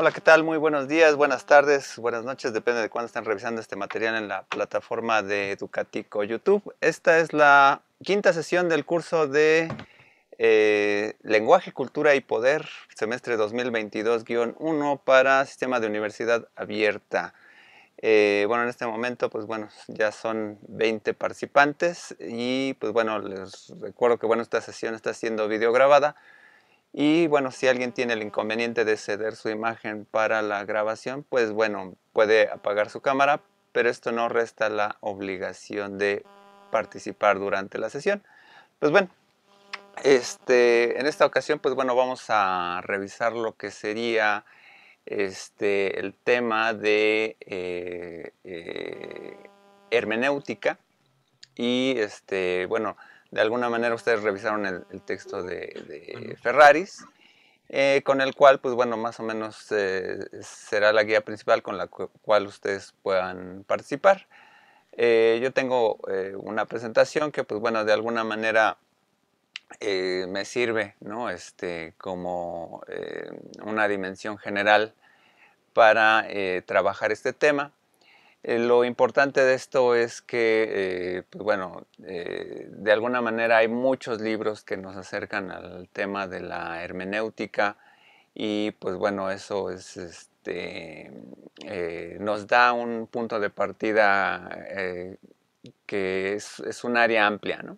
Hola, ¿qué tal? Muy buenos días, buenas tardes, buenas noches, depende de cuándo están revisando este material en la plataforma de Educatico YouTube. Esta es la quinta sesión del curso de eh, Lenguaje, Cultura y Poder, semestre 2022-1 para Sistema de Universidad Abierta. Eh, bueno, en este momento, pues bueno, ya son 20 participantes y pues bueno, les recuerdo que bueno, esta sesión está siendo videograbada grabada y bueno, si alguien tiene el inconveniente de ceder su imagen para la grabación, pues bueno, puede apagar su cámara, pero esto no resta la obligación de participar durante la sesión. Pues bueno, este, en esta ocasión, pues bueno, vamos a revisar lo que sería este, el tema de eh, eh, hermenéutica y este, bueno, de alguna manera ustedes revisaron el, texto de, Ferraris, eh, con el cual, pues bueno, más o menos eh, será la guía principal con la cual ustedes puedan participar. Eh, yo tengo una presentación que, pues bueno, de alguna manera me sirve, ¿no? Este, como una dimensión general para trabajar este tema. Eh, lo importante de esto es que, eh, pues bueno, eh, de alguna manera hay muchos libros que nos acercan al tema de la hermenéutica y pues bueno, eso este, nos da un punto de partida que es, un área amplia, ¿no?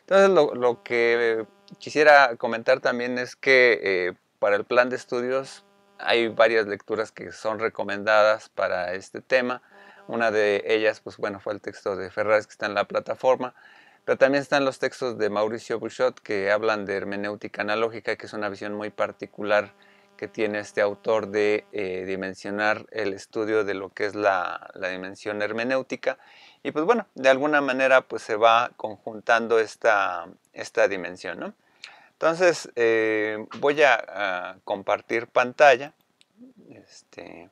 Entonces lo, que quisiera comentar también es que para el plan de estudios hay varias lecturas que son recomendadas para este tema una de ellas, pues bueno, fue el texto de Ferraz que está en la plataforma, pero también están los textos de Mauricio Bouchot que hablan de hermenéutica analógica, que es una visión muy particular que tiene este autor de eh, dimensionar el estudio de lo que es la, dimensión hermenéutica. Y pues bueno, de alguna manera pues se va conjuntando esta, esta dimensión. ¿no? Entonces eh, voy a, a, compartir pantalla. Este,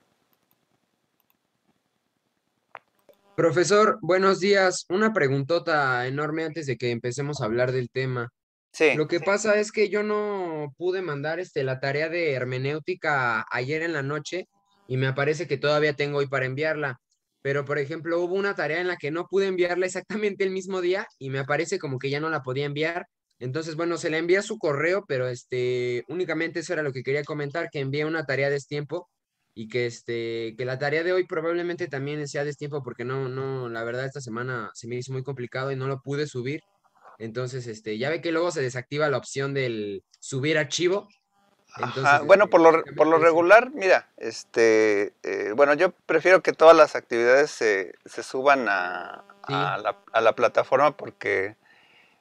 Profesor, buenos días. Una preguntota enorme antes de que empecemos a hablar del tema. Sí. Lo que pasa es que yo no pude mandar este, la tarea de hermenéutica ayer en la noche y me aparece que todavía tengo hoy para enviarla. Pero, por ejemplo, hubo una tarea en la que no pude enviarla exactamente el mismo día y me aparece como que ya no la podía enviar. Entonces, bueno, se la envía su correo, pero este, únicamente eso era lo que quería comentar, que envié una tarea de este tiempo y que, este, que la tarea de hoy probablemente también sea de porque no, no, la verdad esta semana se me hizo muy complicado y no lo pude subir. Entonces, este, ya ve que luego se desactiva la opción del subir archivo. bueno, por lo, regular, mira, este, eh, bueno, yo prefiero que todas las actividades se, suban a, la, plataforma porque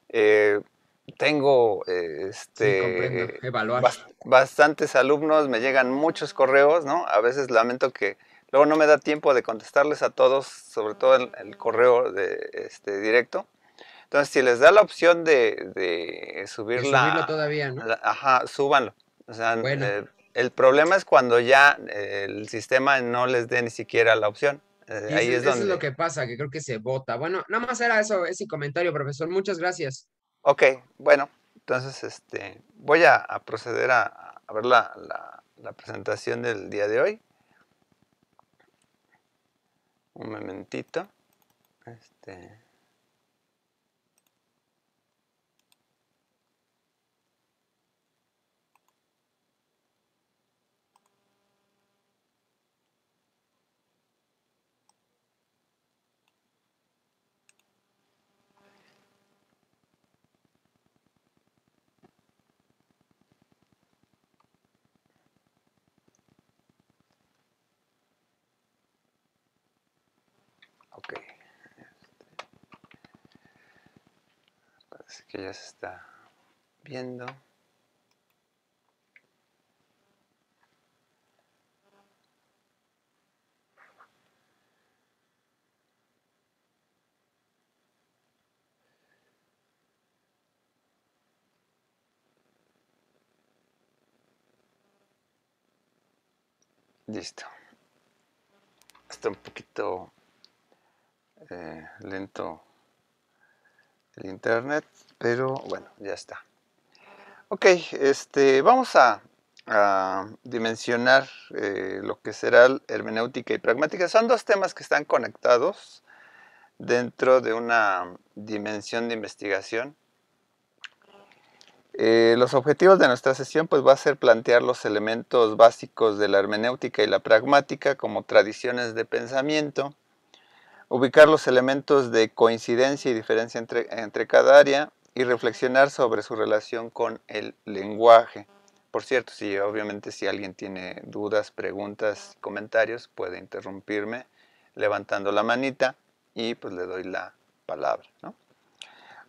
eh, tengo eh, este, bastantes alumnos, me llegan muchos correos, ¿no? A veces lamento que luego no me da tiempo de contestarles a todos, sobre todo el, correo de, este, directo. Entonces, si les da la opción de, de subirla... subirlo todavía, ¿no? ajá, súbanlo. O sea, eh, el problema es cuando ya eh, el sistema no les dé ni siquiera la opción. Ahí Eso es lo que pasa, que creo que se vota. Bueno, nada más era eso, ese comentario, profesor. Muchas gracias. Ok, bueno, entonces este, voy a, proceder a, ver la, la, la, presentación del día de hoy. Un momentito. Este. que ya se está viendo. Listo. Está un poquito eh, lento internet, pero bueno, ya está. Ok, este, vamos a, dimensionar eh, lo que será hermenéutica y pragmática. Son dos temas que están conectados dentro de una dimensión de investigación. Eh, los objetivos de nuestra sesión pues, va a ser plantear los elementos básicos de la hermenéutica y la pragmática como tradiciones de pensamiento ubicar los elementos de coincidencia y diferencia entre, cada área y reflexionar sobre su relación con el lenguaje. Por cierto, si obviamente si alguien tiene dudas, preguntas, comentarios, puede interrumpirme levantando la manita y pues le doy la palabra.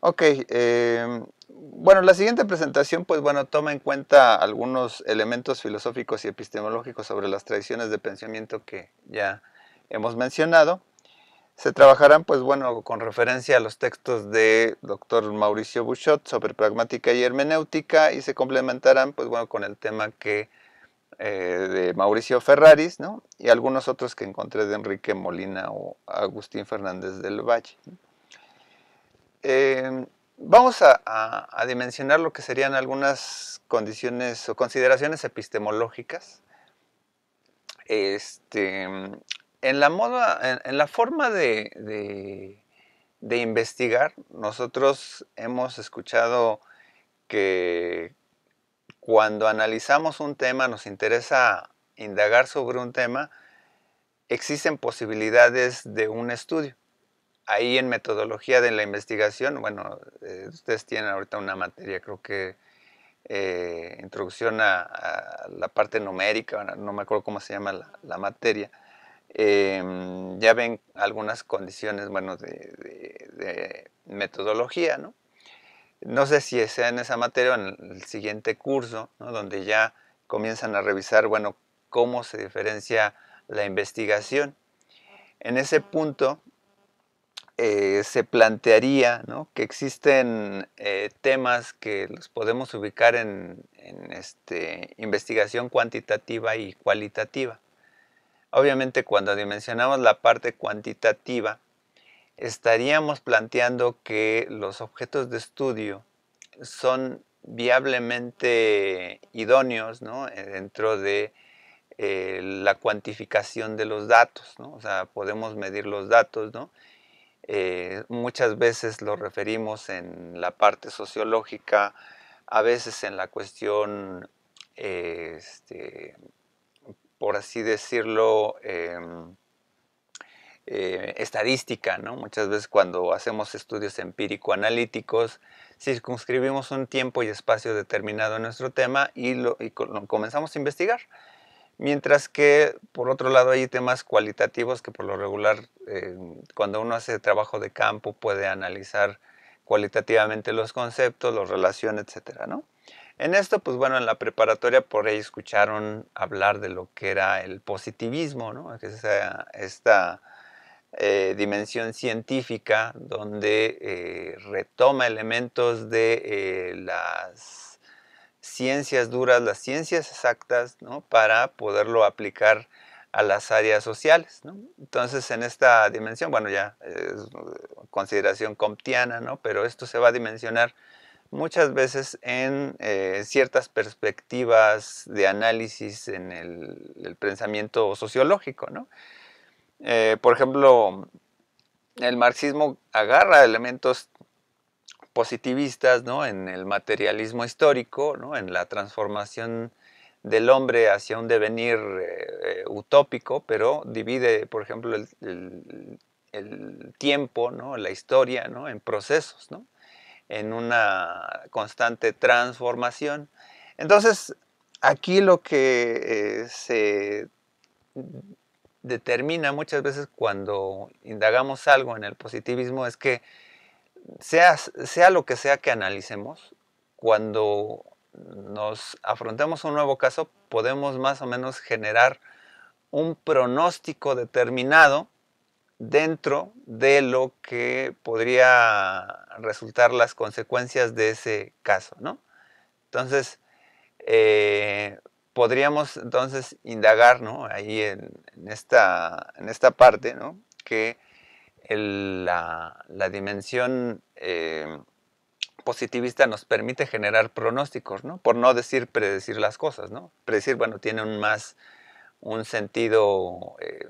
Ok, em, bueno, la siguiente presentación pues bueno, toma en cuenta algunos elementos filosóficos y epistemológicos sobre las tradiciones de pensamiento que ya hemos mencionado. Se trabajarán, pues bueno, con referencia a los textos de doctor Mauricio Bouchot sobre pragmática y hermenéutica y se complementarán, pues bueno, con el tema que eh, de Mauricio Ferraris, ¿no? Y algunos otros que encontré de Enrique Molina o Agustín Fernández del Valle. Em, vamos a, dimensionar lo que serían algunas condiciones o consideraciones epistemológicas este, en la forma de, investigar, nosotros hemos escuchado que cuando analizamos un tema, nos interesa indagar sobre un tema, existen posibilidades de un estudio. Ahí en metodología de la investigación, bueno, eh, ustedes tienen ahorita una materia, creo que eh, introducción a, la parte numérica, no me acuerdo cómo se llama la materia, Em, ya ven algunas condiciones, bueno, de, metodología, ¿no? No sé si sea en esa materia o en el siguiente curso, ¿no? donde ya comienzan a revisar, bueno, cómo se diferencia la investigación. En ese punto eh, se plantearía ¿no? que existen eh, temas que los podemos ubicar en, este, investigación cuantitativa y cualitativa. Obviamente cuando dimensionamos la parte cuantitativa, estaríamos planteando que los objetos de estudio son viablemente idóneos e, dentro de eh, la cuantificación de los datos, o sea, podemos medir los datos, ¿no? Eh, muchas veces lo referimos en la parte sociológica, a veces en la cuestión este, por así decirlo, em, eh, estadística, ¿no? Muchas veces cuando hacemos estudios empírico-analíticos, circunscribimos un tiempo y espacio determinado en nuestro tema y, lo, comenzamos a investigar. Mientras que, por otro lado, hay temas cualitativos que por lo regular, eh, cuando uno hace trabajo de campo, puede analizar cualitativamente los conceptos, los relaciones, etcétera, ¿no? En esto, pues bueno, en la preparatoria por ahí escucharon hablar de lo que era el positivismo, ¿no? Que esta eh, dimensión científica donde eh, retoma elementos de eh, las ciencias duras, las ciencias exactas, ¿no? Para poderlo aplicar a las áreas sociales. ¿no? Entonces, en esta dimensión, bueno, ya es consideración comptiana, ¿no? pero esto se va a dimensionar muchas veces en eh, ciertas perspectivas de análisis en el, pensamiento sociológico. ¿no? Eh, por ejemplo, el marxismo agarra elementos positivistas ¿no? en el materialismo histórico, en la transformación del hombre hacia un devenir eh, utópico, pero divide, por ejemplo, el, tiempo, ¿no? la historia, en procesos. ¿no? en una constante transformación. Entonces, aquí lo que eh, se determina muchas veces cuando indagamos algo en el positivismo es que sea, sea lo que sea que analicemos, cuando nos afrontemos un nuevo caso, podemos más o menos generar un pronóstico determinado dentro de lo que podría resultar las consecuencias de ese caso, ¿no? Entonces, eh, podríamos entonces indagar, ¿no? Ahí en, esta, en esta parte, ¿no? Que la, dimensión eh, positivista nos permite generar pronósticos, ¿no? Por no decir predecir las cosas, ¿no? Predecir, bueno, tiene un más un sentido eh,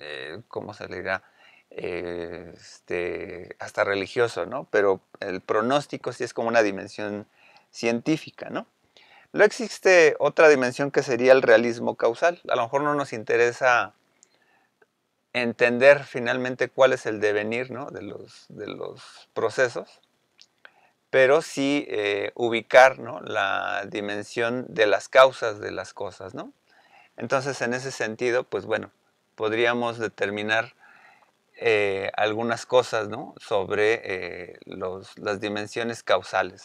eh, ¿cómo se le dirá? Eh, este, hasta religioso, ¿no? Pero el pronóstico sí es como una dimensión científica, ¿no? Luego existe otra dimensión que sería el realismo causal. A lo mejor no nos interesa entender finalmente cuál es el devenir ¿no? de, los, de, los, procesos, pero sí eh, ubicar ¿no? la dimensión de las causas de las cosas. ¿no? Entonces, en ese sentido, pues bueno, podríamos determinar eh, algunas cosas sobre eh, las dimensiones causales.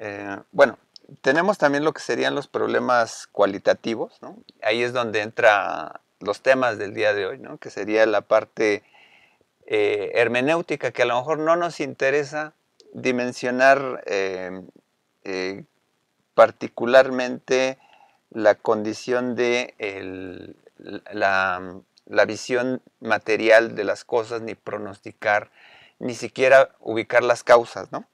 Eh, bueno, tenemos también lo que serían los problemas cualitativos, ¿no? ahí es donde entran los temas del día de hoy, que sería la parte hermenéutica que a lo mejor no nos interesa dimensionar eh, eh, particularmente la condición de la, visión material de las cosas, ni pronosticar, ni siquiera ubicar las causas, ¿no?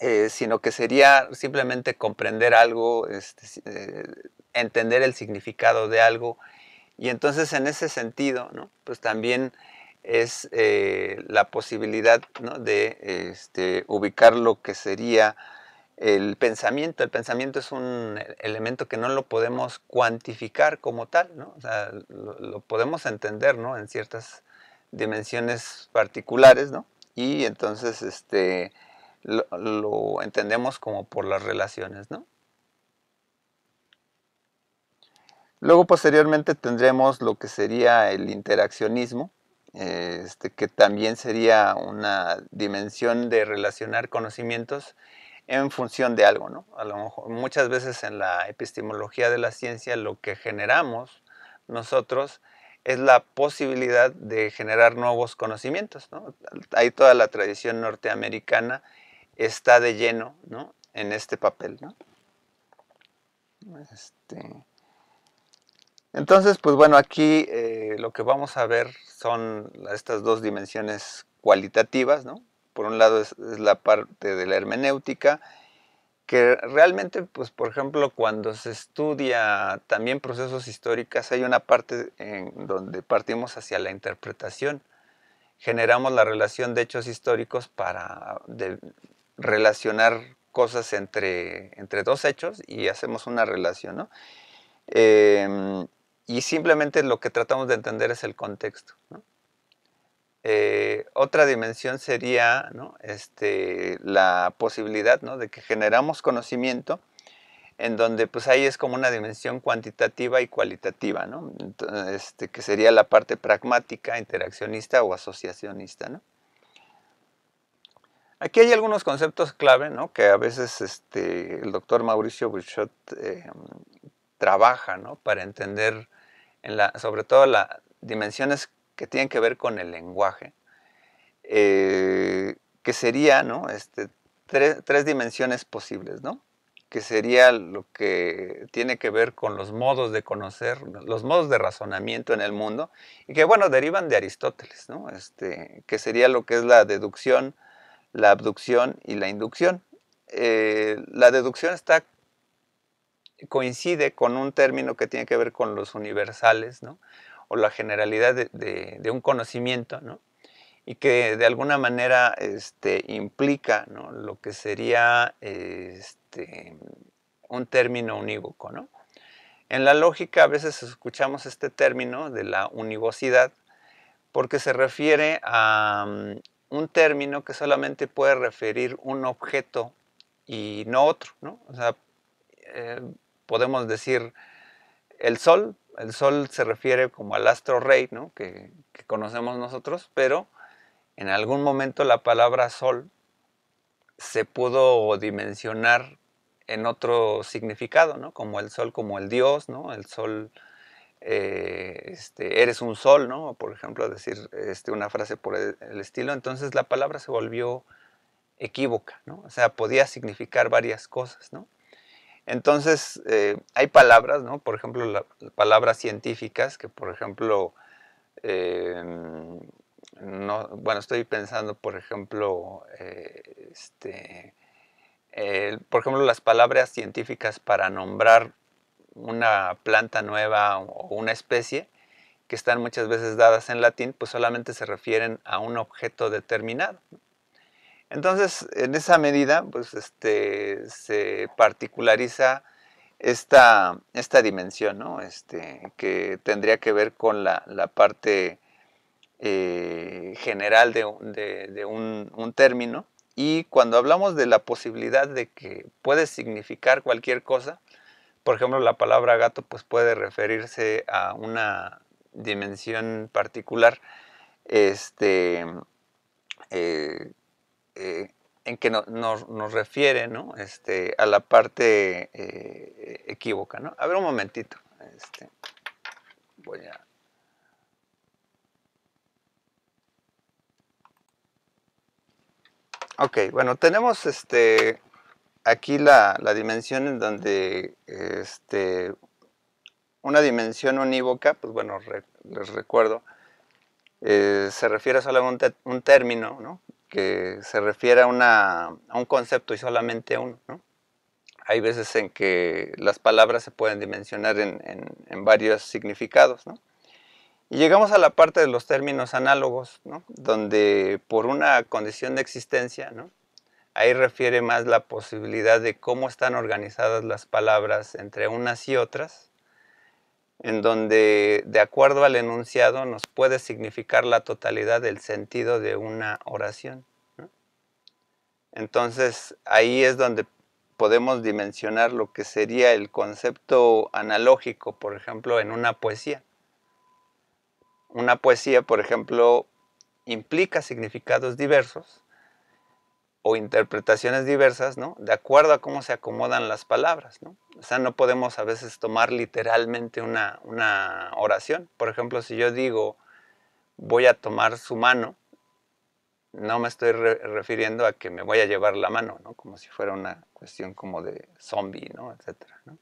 Eh, sino que sería simplemente comprender algo, este, entender el significado de algo. Y entonces en ese sentido, ¿no? pues también es eh, la posibilidad de este, ubicar lo que sería el pensamiento. El pensamiento es un e-, elemento que no lo podemos cuantificar como tal, lo, podemos entender ¿no? en ciertas dimensiones particulares, ¿no? y entonces este, lo, lo entendemos como por las relaciones. ¿no? Luego posteriormente tendremos lo que sería el interaccionismo, este, que también sería una dimensión de relacionar conocimientos en función de algo, ¿no? A lo mejor muchas veces en la epistemología de la ciencia lo que generamos nosotros es la posibilidad de generar nuevos conocimientos, Ahí toda la tradición norteamericana está de lleno, ¿no? En este papel, este, entonces, pues bueno, aquí eh, lo que vamos a ver son estas dos dimensiones cualitativas, ¿no? Por un lado es, la parte de la hermenéutica, que realmente, pues por ejemplo, cuando se estudia también procesos históricos, hay una parte en donde partimos hacia la interpretación. Generamos la relación de hechos históricos para relacionar cosas entre, entre dos hechos y hacemos una relación, ¿no? Em, y simplemente lo que tratamos de entender es el contexto. Eh, otra dimensión sería este, la posibilidad de que generamos conocimiento en donde pues ahí es como una dimensión cuantitativa y cualitativa, este, que sería la parte pragmática, interaccionista o asociacionista. Aquí hay algunos conceptos clave que a veces este, el doctor Mauricio Bouchot eh, trabaja para entender la, sobre todo las dimensiones que tienen que ver con el lenguaje, eh, que serían este, tres, dimensiones posibles, ¿no? que sería lo que tiene que ver con los modos de conocer, los modos de razonamiento en el mundo, y que bueno, derivan de Aristóteles, ¿no? este, que sería lo que es la deducción, la abducción y la inducción. Eh, la deducción está coincide con un término que tiene que ver con los universales, ¿no? o la generalidad de, un conocimiento, ¿no? y que de alguna manera este, implica ¿no? lo que sería este, un término unívoco. ¿no? En la lógica a veces escuchamos este término de la univocidad porque se refiere a mm, un término que solamente puede referir un objeto y no otro. ¿no? O sea, eh, podemos decir el Sol. El Sol se refiere como al astro rey ¿no? que, conocemos nosotros, pero en algún momento la palabra Sol se pudo dimensionar en otro significado, ¿no? Como el sol, como el dios, ¿no? El sol, eh, este, eres un sol, ¿no? Por ejemplo, decir este, una frase por el, el, estilo. Entonces la palabra se volvió equívoca, ¿no? O sea, podía significar varias cosas, ¿no? Entonces, eh, hay palabras, ¿no? Por ejemplo, palabras científicas que, por ejemplo, em, bueno, estoy pensando, por ejemplo, eh, este, por ejemplo, las palabras científicas para nombrar una planta nueva o una especie, que están muchas veces dadas en latín, pues solamente se refieren a un objeto determinado. Entonces, en esa medida, pues este, se particulariza esta, esta dimensión, ¿no? Este, que tendría que ver con la, parte eh, general de, un, término. Y cuando hablamos de la posibilidad de que puede significar cualquier cosa, por ejemplo, la palabra gato pues puede referirse a una dimensión particular este, eh, eh, en que nos refiere ¿no? este, a la parte eh, equívoca. ¿no? A ver un momentito. Este, voy Ok, bueno, tenemos este, aquí la, dimensión en donde este, una dimensión unívoca, pues bueno, les recuerdo, eh, se refiere solamente a un, término, ¿no? que se refiere a, un concepto y solamente a uno. Hay veces en que las palabras se pueden dimensionar en, varios significados. Y llegamos a la parte de los términos análogos, donde por una condición de existencia, ahí refiere más la posibilidad de cómo están organizadas las palabras entre unas y otras, en donde de acuerdo al enunciado nos puede significar la totalidad del sentido de una oración. Entonces ahí es donde podemos dimensionar lo que sería el concepto analógico, por ejemplo, en una poesía. Una poesía, por ejemplo, implica significados diversos, o interpretaciones diversas, ¿no? De acuerdo a cómo se acomodan las palabras, ¿no? O sea, no podemos a veces tomar literalmente una, una oración. Por ejemplo, si yo digo, voy a tomar su mano, no me estoy refiriendo a que me voy a llevar la mano, ¿no? Como si fuera una cuestión como de zombie, ¿no? Etcétera, ¿no?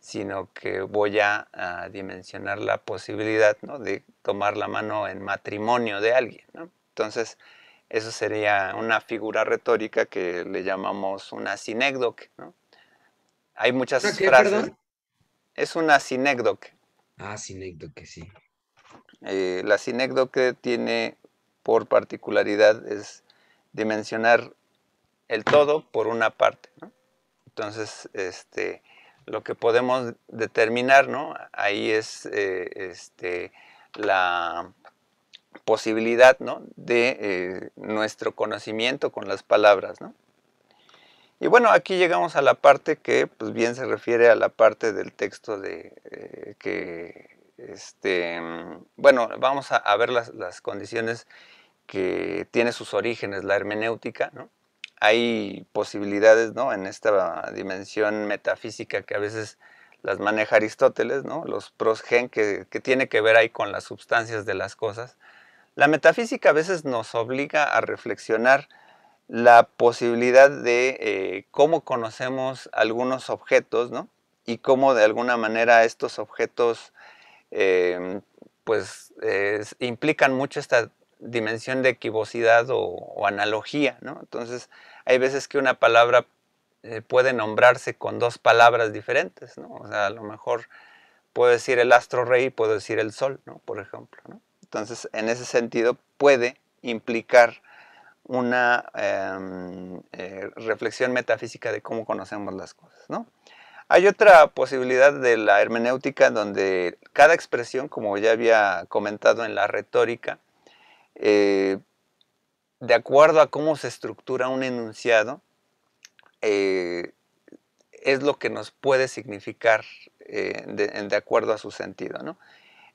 Sino que voy a, a dimensionar la posibilidad, ¿no? De tomar la mano en matrimonio de alguien, ¿no? Entonces, eso sería una figura retórica que le llamamos una sinécdoque. ¿no? Hay muchas frases. Es una sinécdoque. Ah, sinécdoque, sí. Eh, la sinécdoque tiene por particularidad es dimensionar el todo por una parte. Entonces, este, lo que podemos determinar ¿no? ahí es eh, este, la, posibilidad de eh, nuestro conocimiento con las palabras. Y bueno, aquí llegamos a la parte que pues, bien se refiere a la parte del texto de eh, que, este, bueno, vamos a, ver las, condiciones que tiene sus orígenes la hermenéutica, ¿no? Hay posibilidades, ¿no? En esta dimensión metafísica que a veces las maneja Aristóteles, ¿no? Los prosgen que, que tiene que ver ahí con las sustancias de las cosas, la metafísica a veces nos obliga a reflexionar la posibilidad de eh, cómo conocemos algunos objetos, ¿no? Y cómo de alguna manera estos objetos, em, pues, eh, implican mucho esta dimensión de equivocidad o, analogía, ¿no? Entonces, hay veces que una palabra eh, puede nombrarse con dos palabras diferentes, ¿no? O sea, a lo mejor puedo decir el astro rey y puedo decir el sol, ¿no? Por ejemplo, ¿no? Entonces, en ese sentido, puede implicar una em, eh, reflexión metafísica de cómo conocemos las cosas. ¿no? Hay otra posibilidad de la hermenéutica donde cada expresión, como ya había comentado en la retórica, eh, de acuerdo a cómo se estructura un enunciado, eh, es lo que nos puede significar de, de, acuerdo a su sentido. ¿no?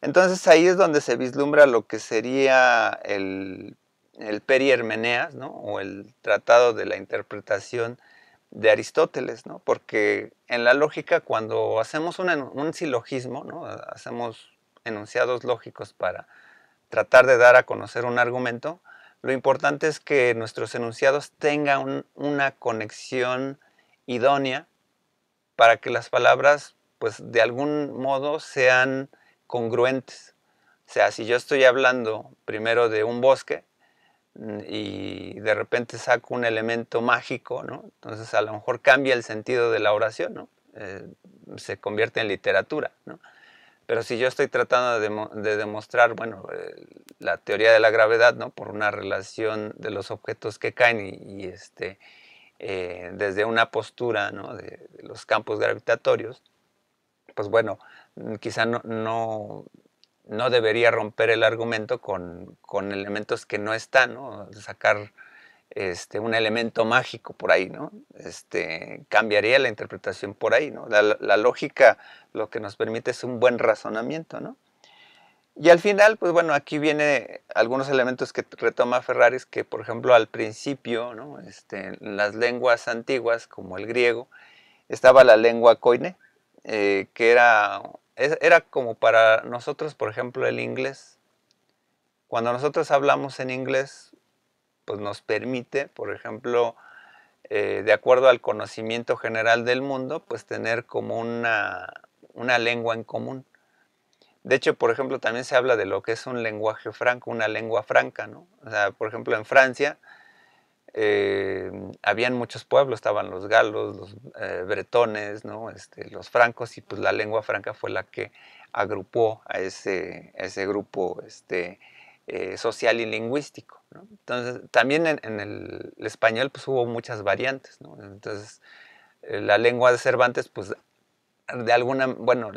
Entonces ahí es donde se vislumbra lo que sería el, el o el Tratado de la Interpretación de Aristóteles, ¿no? porque en la lógica cuando hacemos un, silogismo, ¿no? hacemos enunciados lógicos para tratar de dar a conocer un argumento, lo importante es que nuestros enunciados tengan una conexión idónea para que las palabras, pues de algún modo, sean congruentes. O sea, si yo estoy hablando primero de un bosque mm, y de repente saco un elemento mágico, ¿no? Entonces a lo mejor cambia el sentido de la oración, eh, se convierte en literatura, Pero si yo estoy tratando de, demostrar, bueno, eh, la teoría de la gravedad, ¿no? Por una relación de los objetos que caen y, este, eh, desde una postura, de, de los campos gravitatorios, pues bueno, Mm, quizá no, no, debería romper el argumento con, elementos que no están, ¿no? sacar este, un elemento mágico por ahí, ¿no? Este, cambiaría la interpretación por ahí, ¿no? La, lógica lo que nos permite es un buen razonamiento, Y al final, pues bueno, aquí vienen algunos elementos que retoma Ferraris, que por ejemplo al principio, ¿no? Este, en las lenguas antiguas, como el griego, estaba la lengua coine, eh, que era era como para nosotros, por ejemplo, el inglés. Cuando nosotros hablamos en inglés, pues nos permite, por ejemplo, eh, de acuerdo al conocimiento general del mundo, pues tener como una, una lengua en común. De hecho, por ejemplo, también se habla de lo que es un lenguaje franco, una lengua franca, ¿no? O sea, por ejemplo, en Francia eh, habían muchos pueblos, estaban los galos, los eh, bretones, este, los francos, y pues la lengua franca fue la que agrupó a ese, grupo este, eh, social y lingüístico. Entonces, también en, el, español pues, hubo muchas variantes. Entonces, la lengua de Cervantes, pues de alguna, bueno,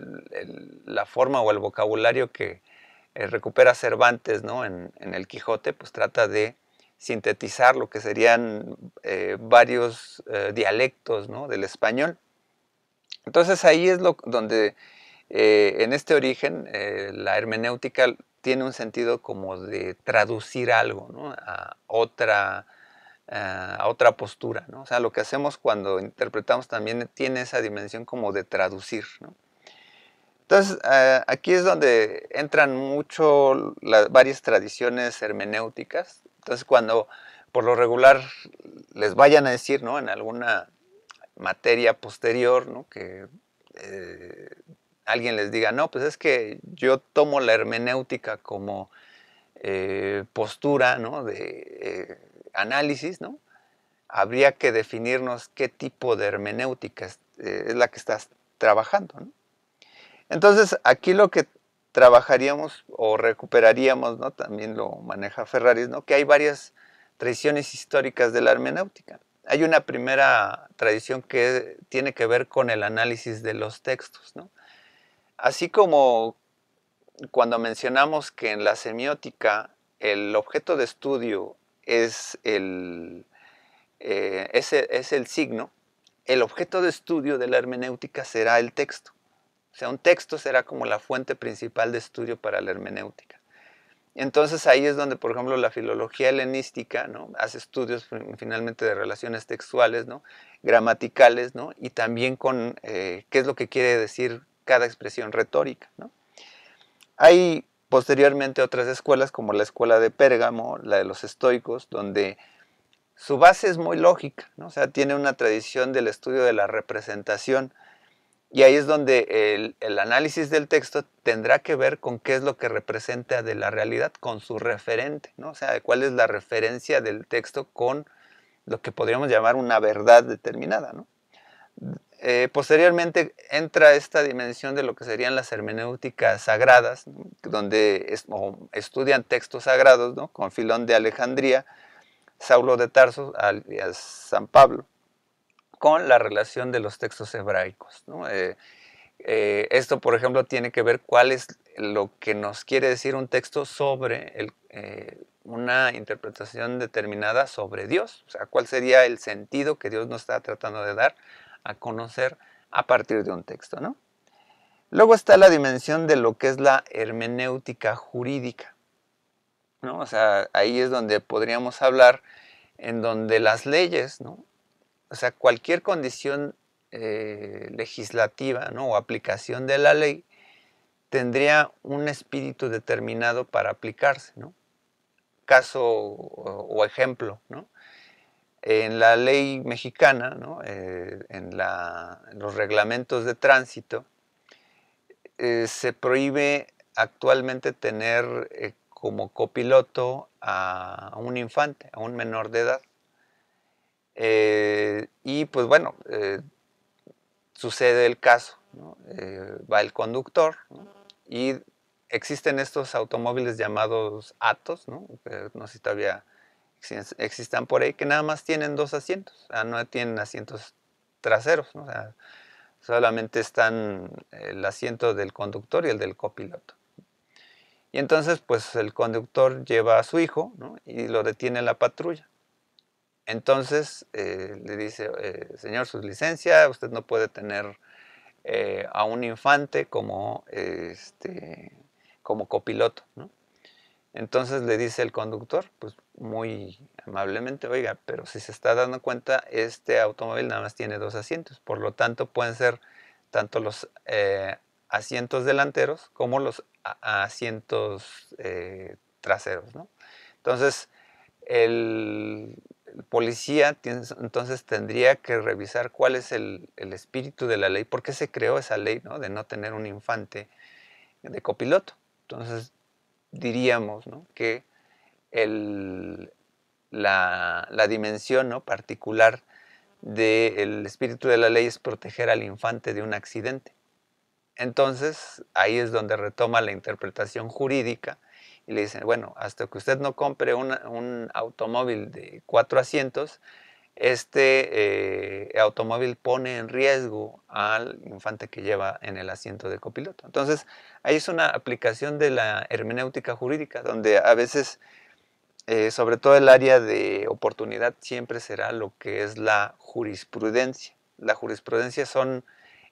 la forma o el vocabulario que recupera Cervantes en, en el Quijote, pues trata de sintetizar lo que serían eh, varios eh, dialectos del español. Entonces ahí es donde eh, en este origen la hermenéutica tiene un sentido como de traducir algo a, otra, a otra postura. O sea, lo que hacemos cuando interpretamos también tiene esa dimensión como de traducir. Entonces, aquí es donde entran mucho las varias tradiciones hermenéuticas, entonces, cuando por lo regular les vayan a decir, ¿no? En alguna materia posterior, ¿no? Que eh, alguien les diga, no, pues es que yo tomo la hermenéutica como eh, postura, De eh, análisis, ¿no? Habría que definirnos qué tipo de hermenéutica es, la que estás trabajando, Entonces, aquí lo que trabajaríamos o recuperaríamos, ¿no? También lo maneja Ferraris, ¿no? Que hay varias tradiciones históricas de la hermenéutica. Hay una primera tradición que tiene que ver con el análisis de los textos, Así como cuando mencionamos que en la semiótica el objeto de estudio eh, es el, es el signo, el objeto de estudio de la hermenéutica será el texto sea, un texto será como la fuente principal de estudio para la hermenéutica. Entonces ahí es donde, por ejemplo, la filología helenística hace estudios finalmente de relaciones textuales, gramaticales, y también con eh, qué es lo que quiere decir cada expresión retórica. Hay posteriormente otras escuelas, como la escuela de Pérgamo, la de los estoicos, donde su base es muy lógica, ¿no? o sea, tiene una tradición del estudio de la representación, y ahí es donde el, análisis del texto tendrá que ver con qué es lo que representa de la realidad, con su referente, ¿no? O sea, cuál es la referencia del texto con lo que podríamos llamar una verdad determinada, eh, posteriormente entra esta dimensión de lo que serían las hermenéuticas sagradas, donde estudian textos sagrados, Con Filón de Alejandría, Saulo de Tarso, y San Pablo con la relación de los textos hebraicos. Eh, eh, esto, por ejemplo, tiene que ver cuál es lo que nos quiere decir un texto sobre eh, una interpretación determinada sobre Dios, o sea, cuál sería el sentido que Dios nos está tratando de dar a conocer a partir de un texto. ¿no? Luego está la dimensión de lo que es la hermenéutica jurídica. O sea, ahí es donde podríamos hablar en donde las leyes, ¿no? o sea, cualquier condición eh, legislativa ¿no? o aplicación de la ley tendría un espíritu determinado para aplicarse, ¿no? Caso o, ejemplo, ¿no? En la ley mexicana, eh, en, los reglamentos de tránsito, eh, se prohíbe actualmente tener como copiloto a un infante, a un menor de edad. Eh, y pues bueno, eh, sucede el caso, eh, va el conductor y existen estos automóviles llamados Atos, ¿no? sé si todavía existan por ahí, que nada más tienen dos asientos, ah, no tienen asientos traseros, solamente están el asiento del conductor y el del copiloto. Y entonces pues el conductor lleva a su hijo y lo detiene la patrulla. Entonces eh, le dice, eh, señor, su licencia, usted no puede tener eh, a un infante como, este, como copiloto. ¿no? Entonces le dice el conductor, pues muy amablemente, oiga, pero si se está dando cuenta, este automóvil nada más tiene dos asientos, por lo tanto pueden ser tanto los asientos delanteros como los asientos traseros. ¿no? Entonces, el el policía entonces tendría que revisar cuál es el, espíritu de la ley, por qué se creó esa ley ¿no? de no tener un infante de copiloto. Entonces diríamos que la, dimensión ¿no? particular del espíritu de la ley es proteger al infante de un accidente. Entonces ahí es donde retoma la interpretación jurídica y le dicen, bueno, hasta que usted no compre un automóvil de cuatro asientos, este eh, automóvil pone en riesgo al infante que lleva en el asiento de copiloto. Entonces, ahí es una aplicación de la hermenéutica jurídica, donde a veces, eh, sobre todo el área de oportunidad, siempre será lo que es la jurisprudencia. La jurisprudencia son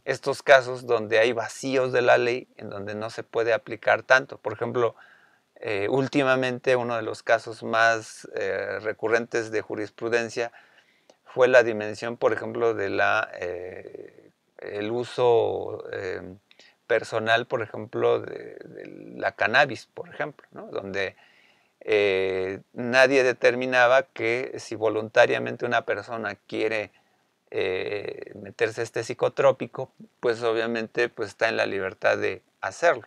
estos casos donde hay vacíos de la ley, en donde no se puede aplicar tanto. Por ejemplo, eh, últimamente uno de los casos más eh, recurrentes de jurisprudencia fue la dimensión, por ejemplo, de la eh, el uso personal, por ejemplo, de, la cannabis, por ejemplo, donde nadie determinaba que si voluntariamente una persona quiere meterse este psicotrópico, pues obviamente pues, está en la libertad de hacerlo.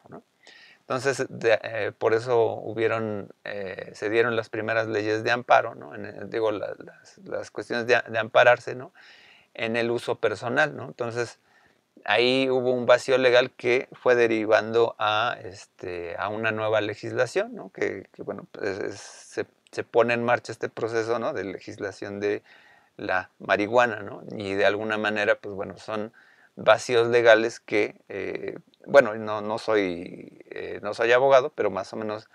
Entonces, eh, por eso hubieron, eh, se dieron las primeras leyes de amparo, ¿no? Eh, digo, las, cuestiones de, ampararse, ¿no? En el uso personal, Entonces, ahí hubo un vacío legal que fue derivando a, este, a una nueva legislación, ¿no? que, bueno, pues, se, pone en marcha este proceso de legislación de la marihuana, ¿no? y de alguna manera, pues bueno, son vacíos legales que bueno, no, soy, eh, no soy abogado, pero más o menos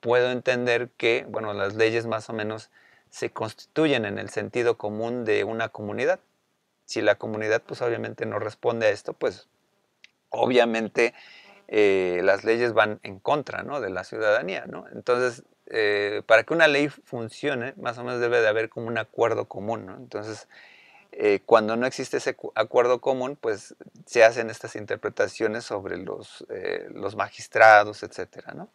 puedo entender que, bueno, las leyes más o menos se constituyen en el sentido común de una comunidad. Si la comunidad, pues obviamente no responde a esto, pues obviamente eh, las leyes van en contra de la ciudadanía. Entonces, eh, para que una ley funcione, más o menos debe de haber como un acuerdo común. Entonces, eh, cuando no existe ese acuerdo común, pues se hacen estas interpretaciones sobre los, eh, los magistrados, etc. ¿no?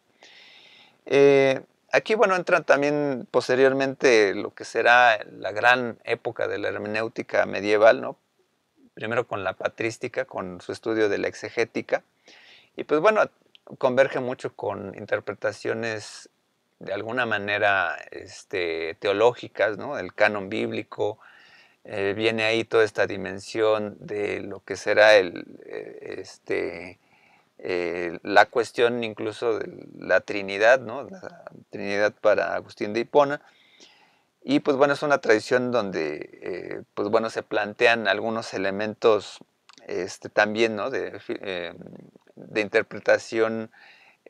Eh, aquí, bueno, entra también posteriormente lo que será la gran época de la hermenéutica medieval, ¿no? primero con la patrística, con su estudio de la exegética, y pues bueno, converge mucho con interpretaciones de alguna manera este, teológicas, ¿no? del canon bíblico, eh, viene ahí toda esta dimensión de lo que será el, eh, este, eh, la cuestión incluso de la Trinidad, ¿no? la Trinidad para Agustín de Hipona. Y pues bueno, es una tradición donde pues bueno, se plantean algunos elementos este, también ¿no? de, de, interpretación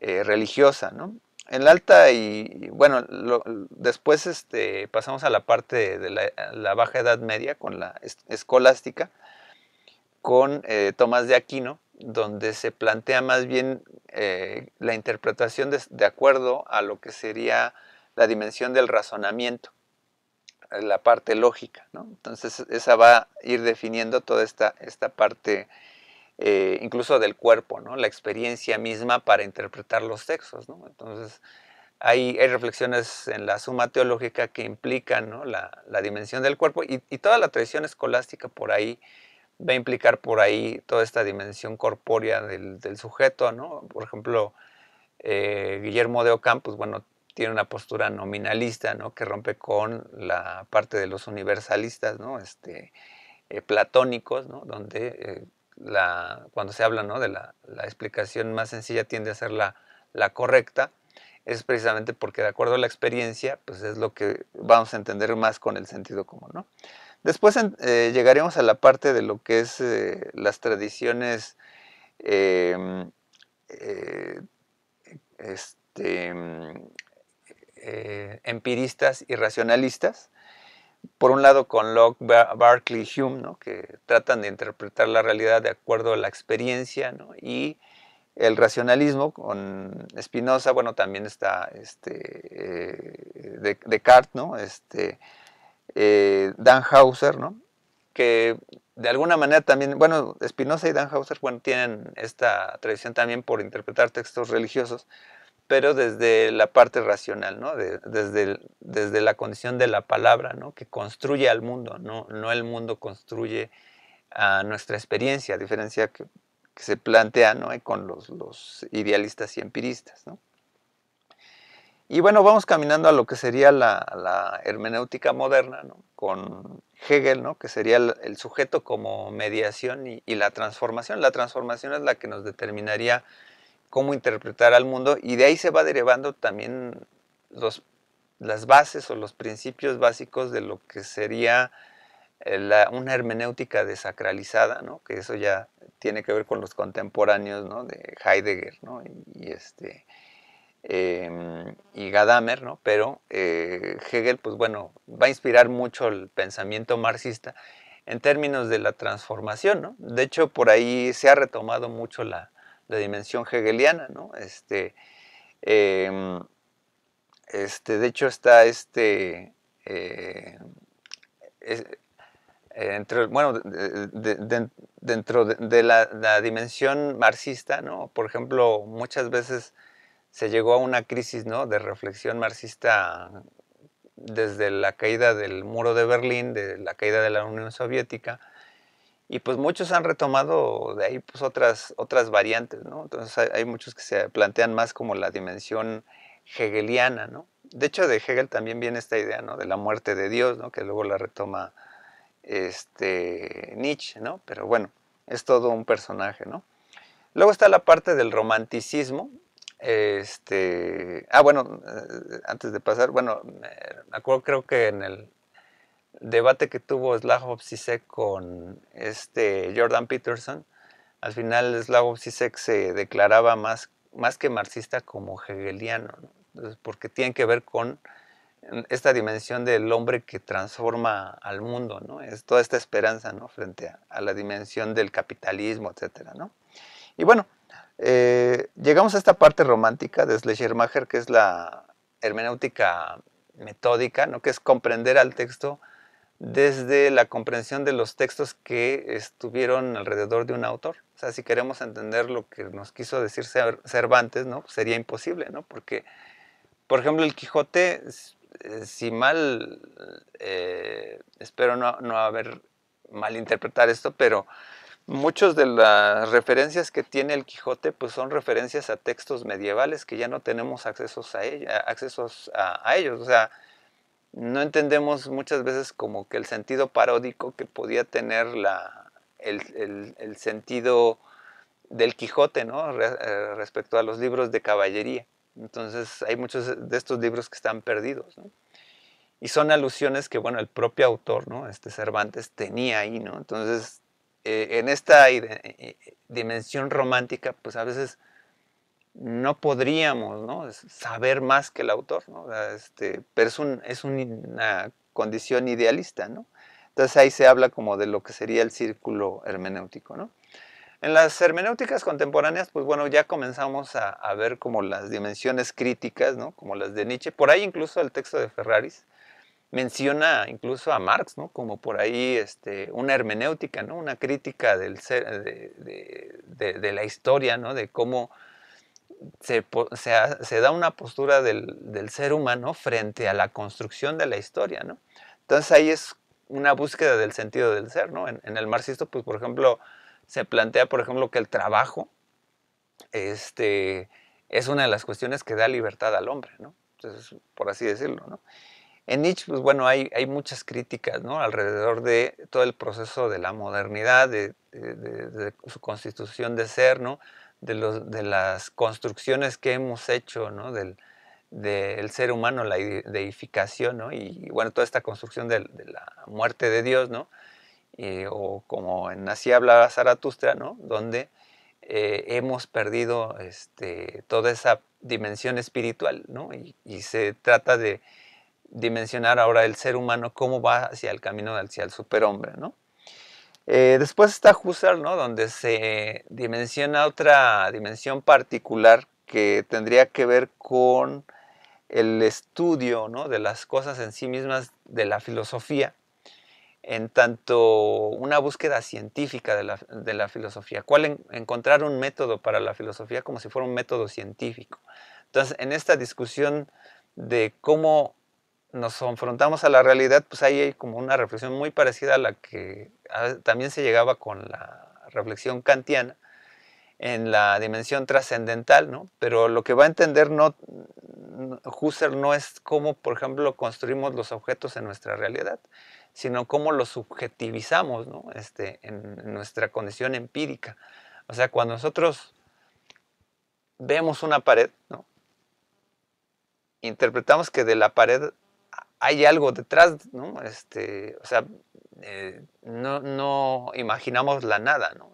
religiosa. ¿no? en la alta y bueno, después este, pasamos a la parte de, la, baja edad media con la escolástica, con eh, Tomás de Aquino, donde se plantea más bien eh, la interpretación de, acuerdo a lo que sería la dimensión del razonamiento, eh, la parte lógica. ¿no? Entonces esa va a ir definiendo toda esta, esta parte eh, incluso del cuerpo, ¿no? la experiencia misma para interpretar los textos. Entonces, hay, hay, reflexiones en la suma teológica que implican la, dimensión del cuerpo y, toda la tradición escolástica por ahí va a implicar por ahí toda esta dimensión corpórea del, sujeto. Por ejemplo, eh, Guillermo de Ocampo, bueno, tiene una postura nominalista ¿no? que rompe con la parte de los universalistas, ¿no? este, eh, platónicos, donde cuando se habla de la, explicación más sencilla tiende a ser la, correcta, es precisamente porque de acuerdo a la experiencia, pues es lo que vamos a entender más con el sentido común. Después eh, llegaremos a la parte de lo que es eh, las tradiciones em, eh, este, em, empiristas y racionalistas, por un lado con Locke, Barclay, Hume, que tratan de interpretar la realidad de acuerdo a la experiencia, y el racionalismo con Spinoza, bueno, también está este, eh, Descartes, ¿no? este, eh, que de alguna manera también, bueno, Spinoza y Dan bueno, tienen esta tradición también por interpretar textos religiosos, pero desde la parte racional, desde, desde la condición de la palabra, Que construye al mundo, no, el mundo construye a nuestra experiencia, a diferencia que, se plantea con los, idealistas y empiristas. Y bueno, vamos caminando a lo que sería la, hermenéutica moderna, con Hegel, ¿no? que sería el, sujeto como mediación y, la transformación. La transformación es la que nos determinaría cómo interpretar al mundo y de ahí se va derivando también los, las bases o los principios básicos de lo que sería eh, una hermenéutica desacralizada, que eso ya tiene que ver con los contemporáneos de Heidegger y, este, em, Gadamer, ¿no? pero eh, Hegel pues, bueno, va a inspirar mucho el pensamiento marxista en términos de la transformación. De hecho, por ahí se ha retomado mucho la, la dimensión hegeliana, ¿no? Este, em, este, de hecho está este, eh, eh, bueno, dentro de, la, dimensión marxista, Por ejemplo, muchas veces se llegó a una crisis, De reflexión marxista desde la caída del muro de Berlín, de la caída de la Unión Soviética, y pues muchos han retomado de ahí pues otras, otras variantes, ¿no? Entonces hay, muchos que se plantean más como la dimensión hegeliana, ¿no? De hecho, de Hegel también viene esta idea, ¿no? De la muerte de Dios, ¿no? Que luego la retoma este, Nietzsche, ¿no? Pero bueno, es todo un personaje, ¿no? Luego está la parte del romanticismo. Este, ah, bueno, eh, antes de pasar, bueno, me acuerdo creo que en el debate que tuvo Slavov Zizek con este Jordan Peterson, al final Slavov Zizek se declaraba más, más que marxista como hegeliano, porque tiene que ver con esta dimensión del hombre que transforma al mundo, Es toda esta esperanza, ¿no? Frente a, la dimensión del capitalismo, etcétera, Y bueno, eh, llegamos a esta parte romántica de Schleiermacher, que es la hermenéutica metódica, ¿no? Que es comprender al texto desde la comprensión de los textos que estuvieron alrededor de un autor. O sea, si queremos entender lo que nos quiso decir Cervantes, ¿no? Pues sería imposible, ¿no? Porque, por ejemplo, el Quijote, eh, si mal, eh, espero no, haber malinterpretar esto, pero muchas de las referencias que tiene el Quijote pues son referencias a textos medievales que ya no tenemos accesos a, accesos a ellos. O sea, no entendemos muchas veces como que el sentido paródico que podía tener la, el, sentido del Quijote ¿no? Eh, respecto a los libros de caballería. Entonces hay muchos de estos libros que están perdidos. Y son alusiones que bueno, el propio autor, ¿no? este Cervantes, tenía ahí. ¿no? Entonces eh, en esta eh, dimensión romántica, pues a veces no podríamos saber más que el autor, este, pero es, una condición idealista. Entonces ahí se habla como de lo que sería el círculo hermenéutico. En las hermenéuticas contemporáneas, pues bueno, ya comenzamos a, ver como las dimensiones críticas, ¿no? como las de Nietzsche, por ahí incluso el texto de Ferraris, menciona incluso a Marx, ¿no? Como por ahí este, una hermenéutica, ¿no? Una crítica del de, de, la historia, ¿no? De cómo se, da una postura del, ser humano frente a la construcción de la historia, ¿no? Entonces ahí es una búsqueda del sentido del ser, ¿no? En, el marxismo, pues por ejemplo, se plantea, por ejemplo, que el trabajo este, es una de las cuestiones que da libertad al hombre, ¿no? Entonces, por así decirlo, ¿no? En Nietzsche, pues bueno, hay, muchas críticas alrededor de todo el proceso de la modernidad, de, su constitución de ser, ¿no? de, las construcciones que hemos hecho, ¿no? Del, ser humano, la deificación, ¿no? Y bueno, toda esta construcción de, la muerte de Dios, ¿no? Eh, o como en Así hablaba Zaratustra, ¿no? Donde eh, hemos perdido este, toda esa dimensión espiritual, ¿no? Y, y, se trata de dimensionar ahora el ser humano, cómo va hacia el camino, hacia el superhombre, ¿no? Eh, después está Husserl, ¿no? donde se dimensiona otra dimensión particular que tendría que ver con el estudio ¿no? de las cosas en sí mismas de la filosofía, en tanto una búsqueda científica de la, filosofía, cuál encontrar un método para la filosofía como si fuera un método científico. Entonces, en esta discusión de cómo nos confrontamos a la realidad, pues ahí hay como una reflexión muy parecida a la que ah, también se llegaba con la reflexión kantiana en la dimensión trascendental, ¿no? Pero lo que va a entender no, Husserl no es cómo, por ejemplo, construimos los objetos en nuestra realidad, sino cómo los subjetivizamos, ¿no? Este, en, en nuestra condición empírica. O sea, cuando nosotros vemos una pared, ¿no? interpretamos que de la pared hay algo detrás, ¿no? Este, o sea, eh, no, imaginamos la nada, ¿no?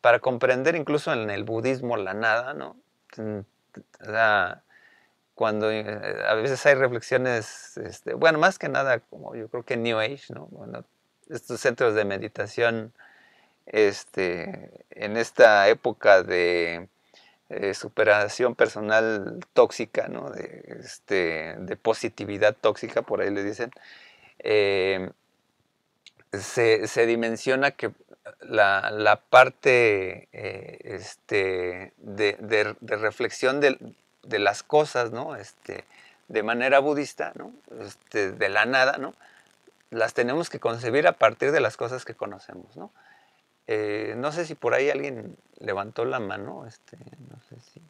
para comprender incluso en el budismo la nada, ¿no? O sea, cuando eh, a veces hay reflexiones, este, bueno, más que nada, como yo creo que New Age, ¿no? estos centros de meditación, este, en esta época de eh, superación personal tóxica, ¿no? Este, de, positividad tóxica, por ahí le dicen, eh, se, dimensiona que la, parte eh, este, de, reflexión de, las cosas, ¿no? Este, de manera budista, ¿no? de la nada, ¿no? las tenemos que concebir a partir de las cosas que conocemos. ¿no? Eh, no sé si por ahí alguien levantó la mano, este, no sé si.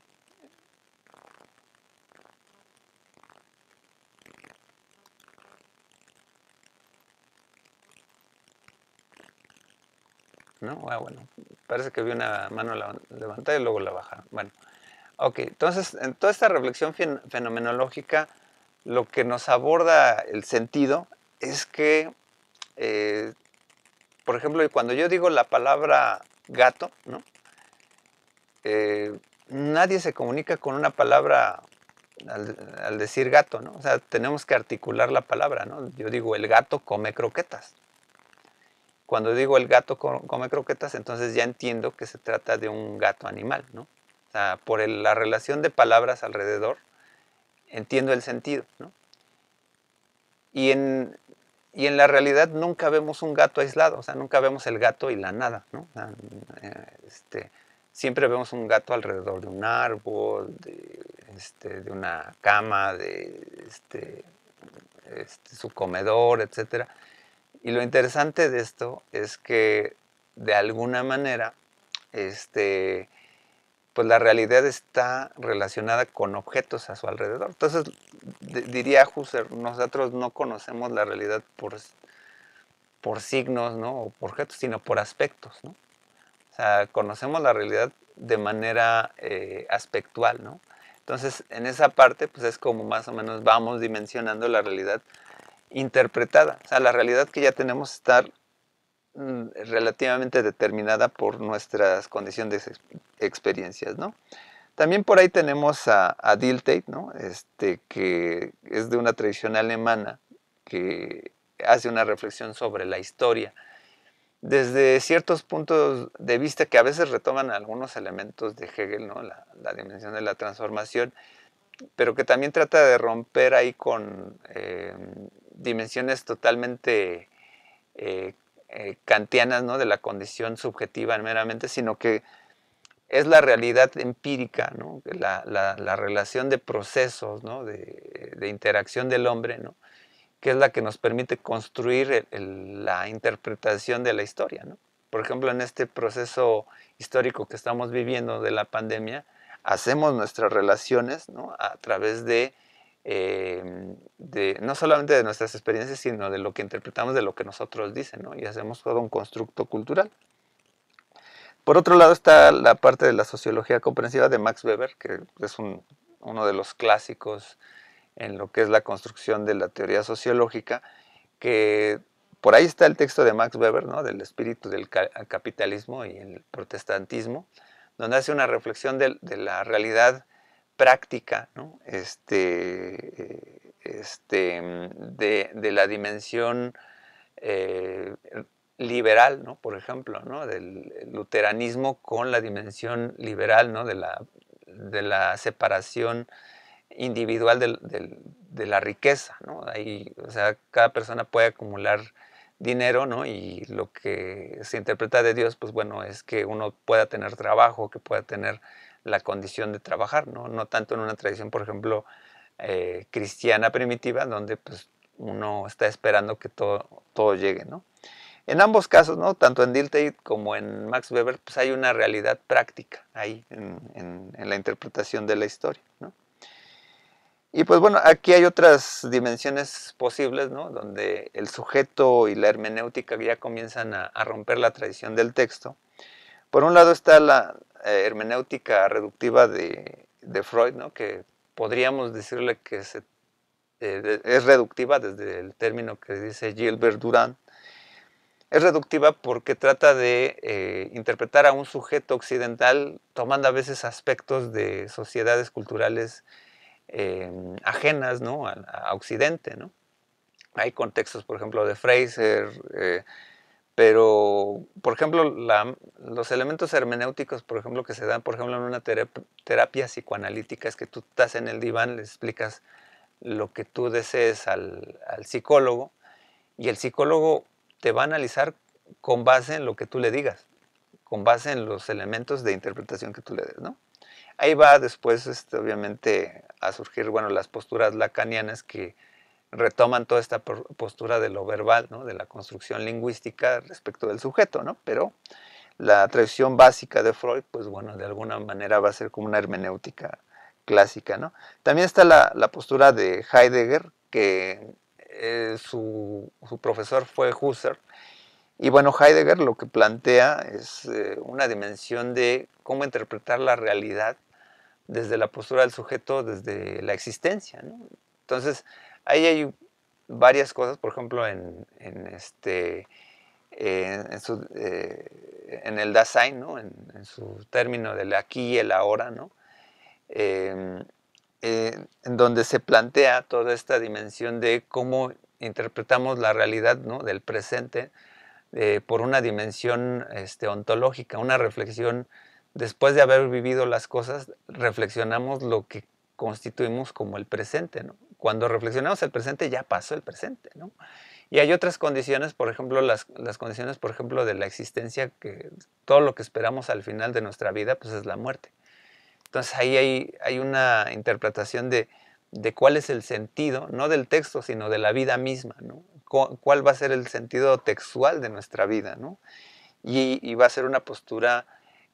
¿no? Ah, bueno, parece que vi una mano levantada y luego la bajaron. Bueno, ok, entonces en toda esta reflexión fenomenológica, lo que nos aborda el sentido es que eh, por ejemplo, cuando yo digo la palabra gato, eh, nadie se comunica con una palabra al, decir gato, ¿no? O sea, tenemos que articular la palabra, ¿no? Yo digo, el gato come croquetas. Cuando digo el gato come croquetas, entonces ya entiendo que se trata de un gato animal, ¿no? O sea, por la relación de palabras alrededor, entiendo el sentido, Y en, y en la realidad nunca vemos un gato aislado, o sea, nunca vemos el gato y la nada, eh, Este, siempre vemos un gato alrededor de un árbol, de, este, una cama, de este, este su comedor, etc. Y lo interesante de esto es que, de alguna manera, este, pues la realidad está relacionada con objetos a su alrededor. Entonces, diría Husserl, nosotros no conocemos la realidad por, por signos ¿no? o por objetos, sino por aspectos. O sea, conocemos la realidad de manera eh, aspectual. ¿no? Entonces, en esa parte, pues es como más o menos vamos dimensionando la realidad interpretada. O sea, la realidad que ya tenemos está Mm, relativamente determinada por nuestras condiciones de experiencias, ¿no? También por ahí tenemos a, a ¿no? Este, que es de una tradición alemana que hace una reflexión sobre la historia desde ciertos puntos de vista que a veces retoman algunos elementos de Hegel, ¿no? la, dimensión de la transformación, pero que también trata de romper ahí con eh, dimensiones totalmente eh, eh, kantianas ¿no? de la condición subjetiva meramente, sino que es la realidad empírica, la, relación de procesos, de, interacción del hombre, ¿no? que es la que nos permite construir la interpretación de la historia. Por ejemplo, en este proceso histórico que estamos viviendo de la pandemia, hacemos nuestras relaciones a través de Em, no solamente de nuestras experiencias, sino de lo que interpretamos de lo que nosotros dicen, y hacemos todo un constructo cultural. Por otro lado está la parte de la sociología comprensiva de Max Weber, que es uno de los clásicos en lo que es la construcción de la teoría sociológica, que por ahí está el texto de Max Weber, ¿no? del espíritu del capitalismo y el protestantismo, donde hace una reflexión de la realidad práctica, ¿no? este, eh, este, mm, de, la dimensión eh, liberal, ¿no? por ejemplo, ¿no? del eh, luteranismo con la dimensión liberal ¿no? de, la, de la separación individual de, la riqueza. ¿no? o sea, cada persona puede acumular dinero ¿no? y lo que se interpreta de Dios, pues bueno, es que uno pueda tener trabajo, que pueda tener la condición de trabajar, ¿no? tanto en una tradición, por ejemplo, eh, cristiana primitiva, donde pues uno está esperando que todo, todo llegue, En ambos casos, ¿no? tanto en Dilthey como en Max Weber, pues hay una realidad práctica ahí en, la interpretación de la historia. Y pues bueno, aquí hay otras dimensiones posibles, donde el sujeto y la hermenéutica ya comienzan a romper la tradición del texto por un lado está la eh, hermenéutica reductiva de, Freud, ¿no? que podríamos decirle que eh, es reductiva desde el término que dice Gilbert Durand. Es reductiva porque trata de eh, interpretar a un sujeto occidental tomando a veces aspectos de sociedades culturales em, ajenas a, Occidente. ¿no? Hay contextos, por ejemplo, de Fraser, pero, por ejemplo, los elementos hermenéuticos, por ejemplo, que se dan, por ejemplo, en una terapia, psicoanalítica, es que tú estás en el diván, le explicas lo que tú desees al, psicólogo y el psicólogo te va a analizar con base en lo que tú le digas, con base en los elementos de interpretación que tú le des, ¿no? Ahí va después, este, obviamente, a surgir, bueno, las posturas lacanianas que retoman toda esta postura de lo verbal, de la construcción lingüística respecto del sujeto, ¿no? pero la traducción básica de Freud, pues bueno, de alguna manera va a ser como una hermenéutica clásica. ¿no? También está la, postura de Heidegger, que eh, su, profesor fue Husserl, y bueno, Heidegger lo que plantea es eh, una dimensión de cómo interpretar la realidad desde la postura del sujeto, desde la existencia. ¿no? Entonces, Ahí hay varias cosas, por ejemplo, en, este, en, eh, el Dasein, en, su término del aquí y el ahora, ¿no? Em, eh, en donde se plantea toda esta dimensión de cómo interpretamos la realidad del presente eh, por una dimensión este, ontológica, una reflexión, después de haber vivido las cosas, reflexionamos lo que constituimos como el presente, ¿no? cuando reflexionamos el presente, ya pasó el presente, ¿no? Y hay otras condiciones, por ejemplo, las, las, condiciones, por ejemplo, de la existencia, que todo lo que esperamos al final de nuestra vida, pues es la muerte. Entonces ahí hay, hay una interpretación de, de, cuál es el sentido, no del texto, sino de la vida misma, ¿no? ¿Cuál va a ser el sentido textual de nuestra vida, ¿no? Y, va a ser una postura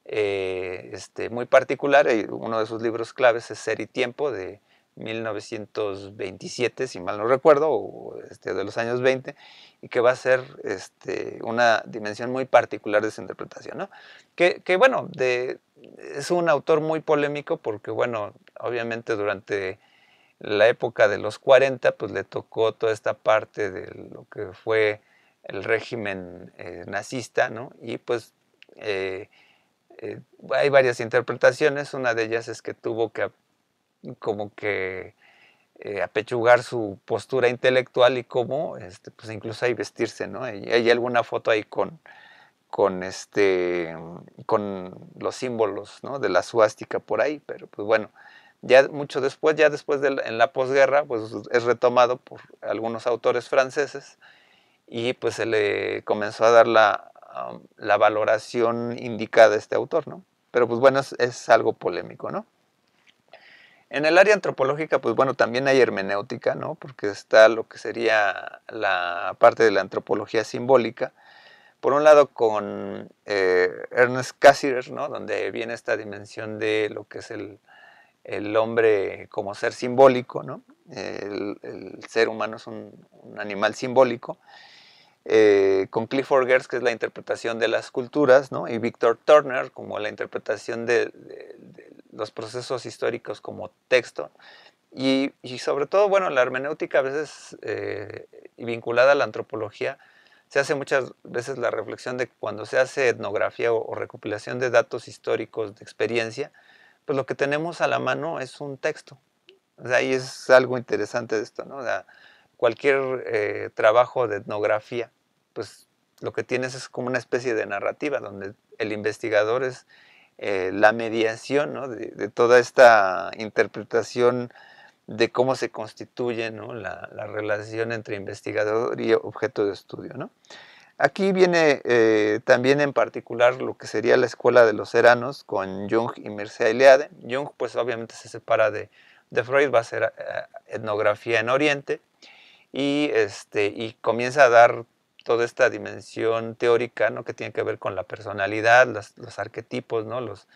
eh, este, muy particular, uno de sus libros claves es Ser y Tiempo, de 1927, si mal no recuerdo, o este, de los años 20, y que va a ser este, una dimensión muy particular de su interpretación. Que, bueno, es un autor muy polémico porque, bueno, obviamente durante la época de los 40, pues le tocó toda esta parte de lo que fue el régimen eh, nazista, Y pues... Eh, eh, hay varias interpretaciones, una de ellas es que tuvo que como que eh, apechugar su postura intelectual y cómo, este, pues incluso ahí vestirse, ¿no? Hay, alguna foto ahí con, con, este, con los símbolos de la suástica por ahí, pero pues bueno, ya mucho después, ya después de en la posguerra, pues es retomado por algunos autores franceses y pues se le comenzó a dar la, um, valoración indicada a este autor, ¿no? Pero pues bueno, es algo polémico, ¿no? En el área antropológica, pues bueno, también hay hermenéutica, ¿no? Porque está lo que sería la parte de la antropología simbólica. Por un lado con eh, Ernest Cassirer, ¿no? Donde viene esta dimensión de lo que es el, hombre como ser simbólico, ¿no? El, ser humano es un animal simbólico. Eh, con Clifford Gers, que es la interpretación de las culturas, y Victor Turner, como la interpretación de, los procesos históricos como texto. Y, sobre todo, bueno, la hermenéutica a veces eh, vinculada a la antropología, se hace muchas veces la reflexión de que cuando se hace etnografía o, recopilación de datos históricos, de experiencia, pues lo que tenemos a la mano es un texto. O sea, ahí es algo interesante de esto, ¿no? cualquier eh, trabajo de etnografía, pues lo que tienes es como una especie de narrativa donde el investigador es eh, la mediación de, toda esta interpretación de cómo se constituye la, relación entre investigador y objeto de estudio. Aquí viene eh, también en particular lo que sería la escuela de los seranos con Jung y Mircea Eliade. Jung pues obviamente se separa de, de Freud, va a hacer etnografía en Oriente, y, este, y comienza a dar toda esta dimensión teórica ¿no? que tiene que ver con la personalidad, los, arquetipos, ¿no? los,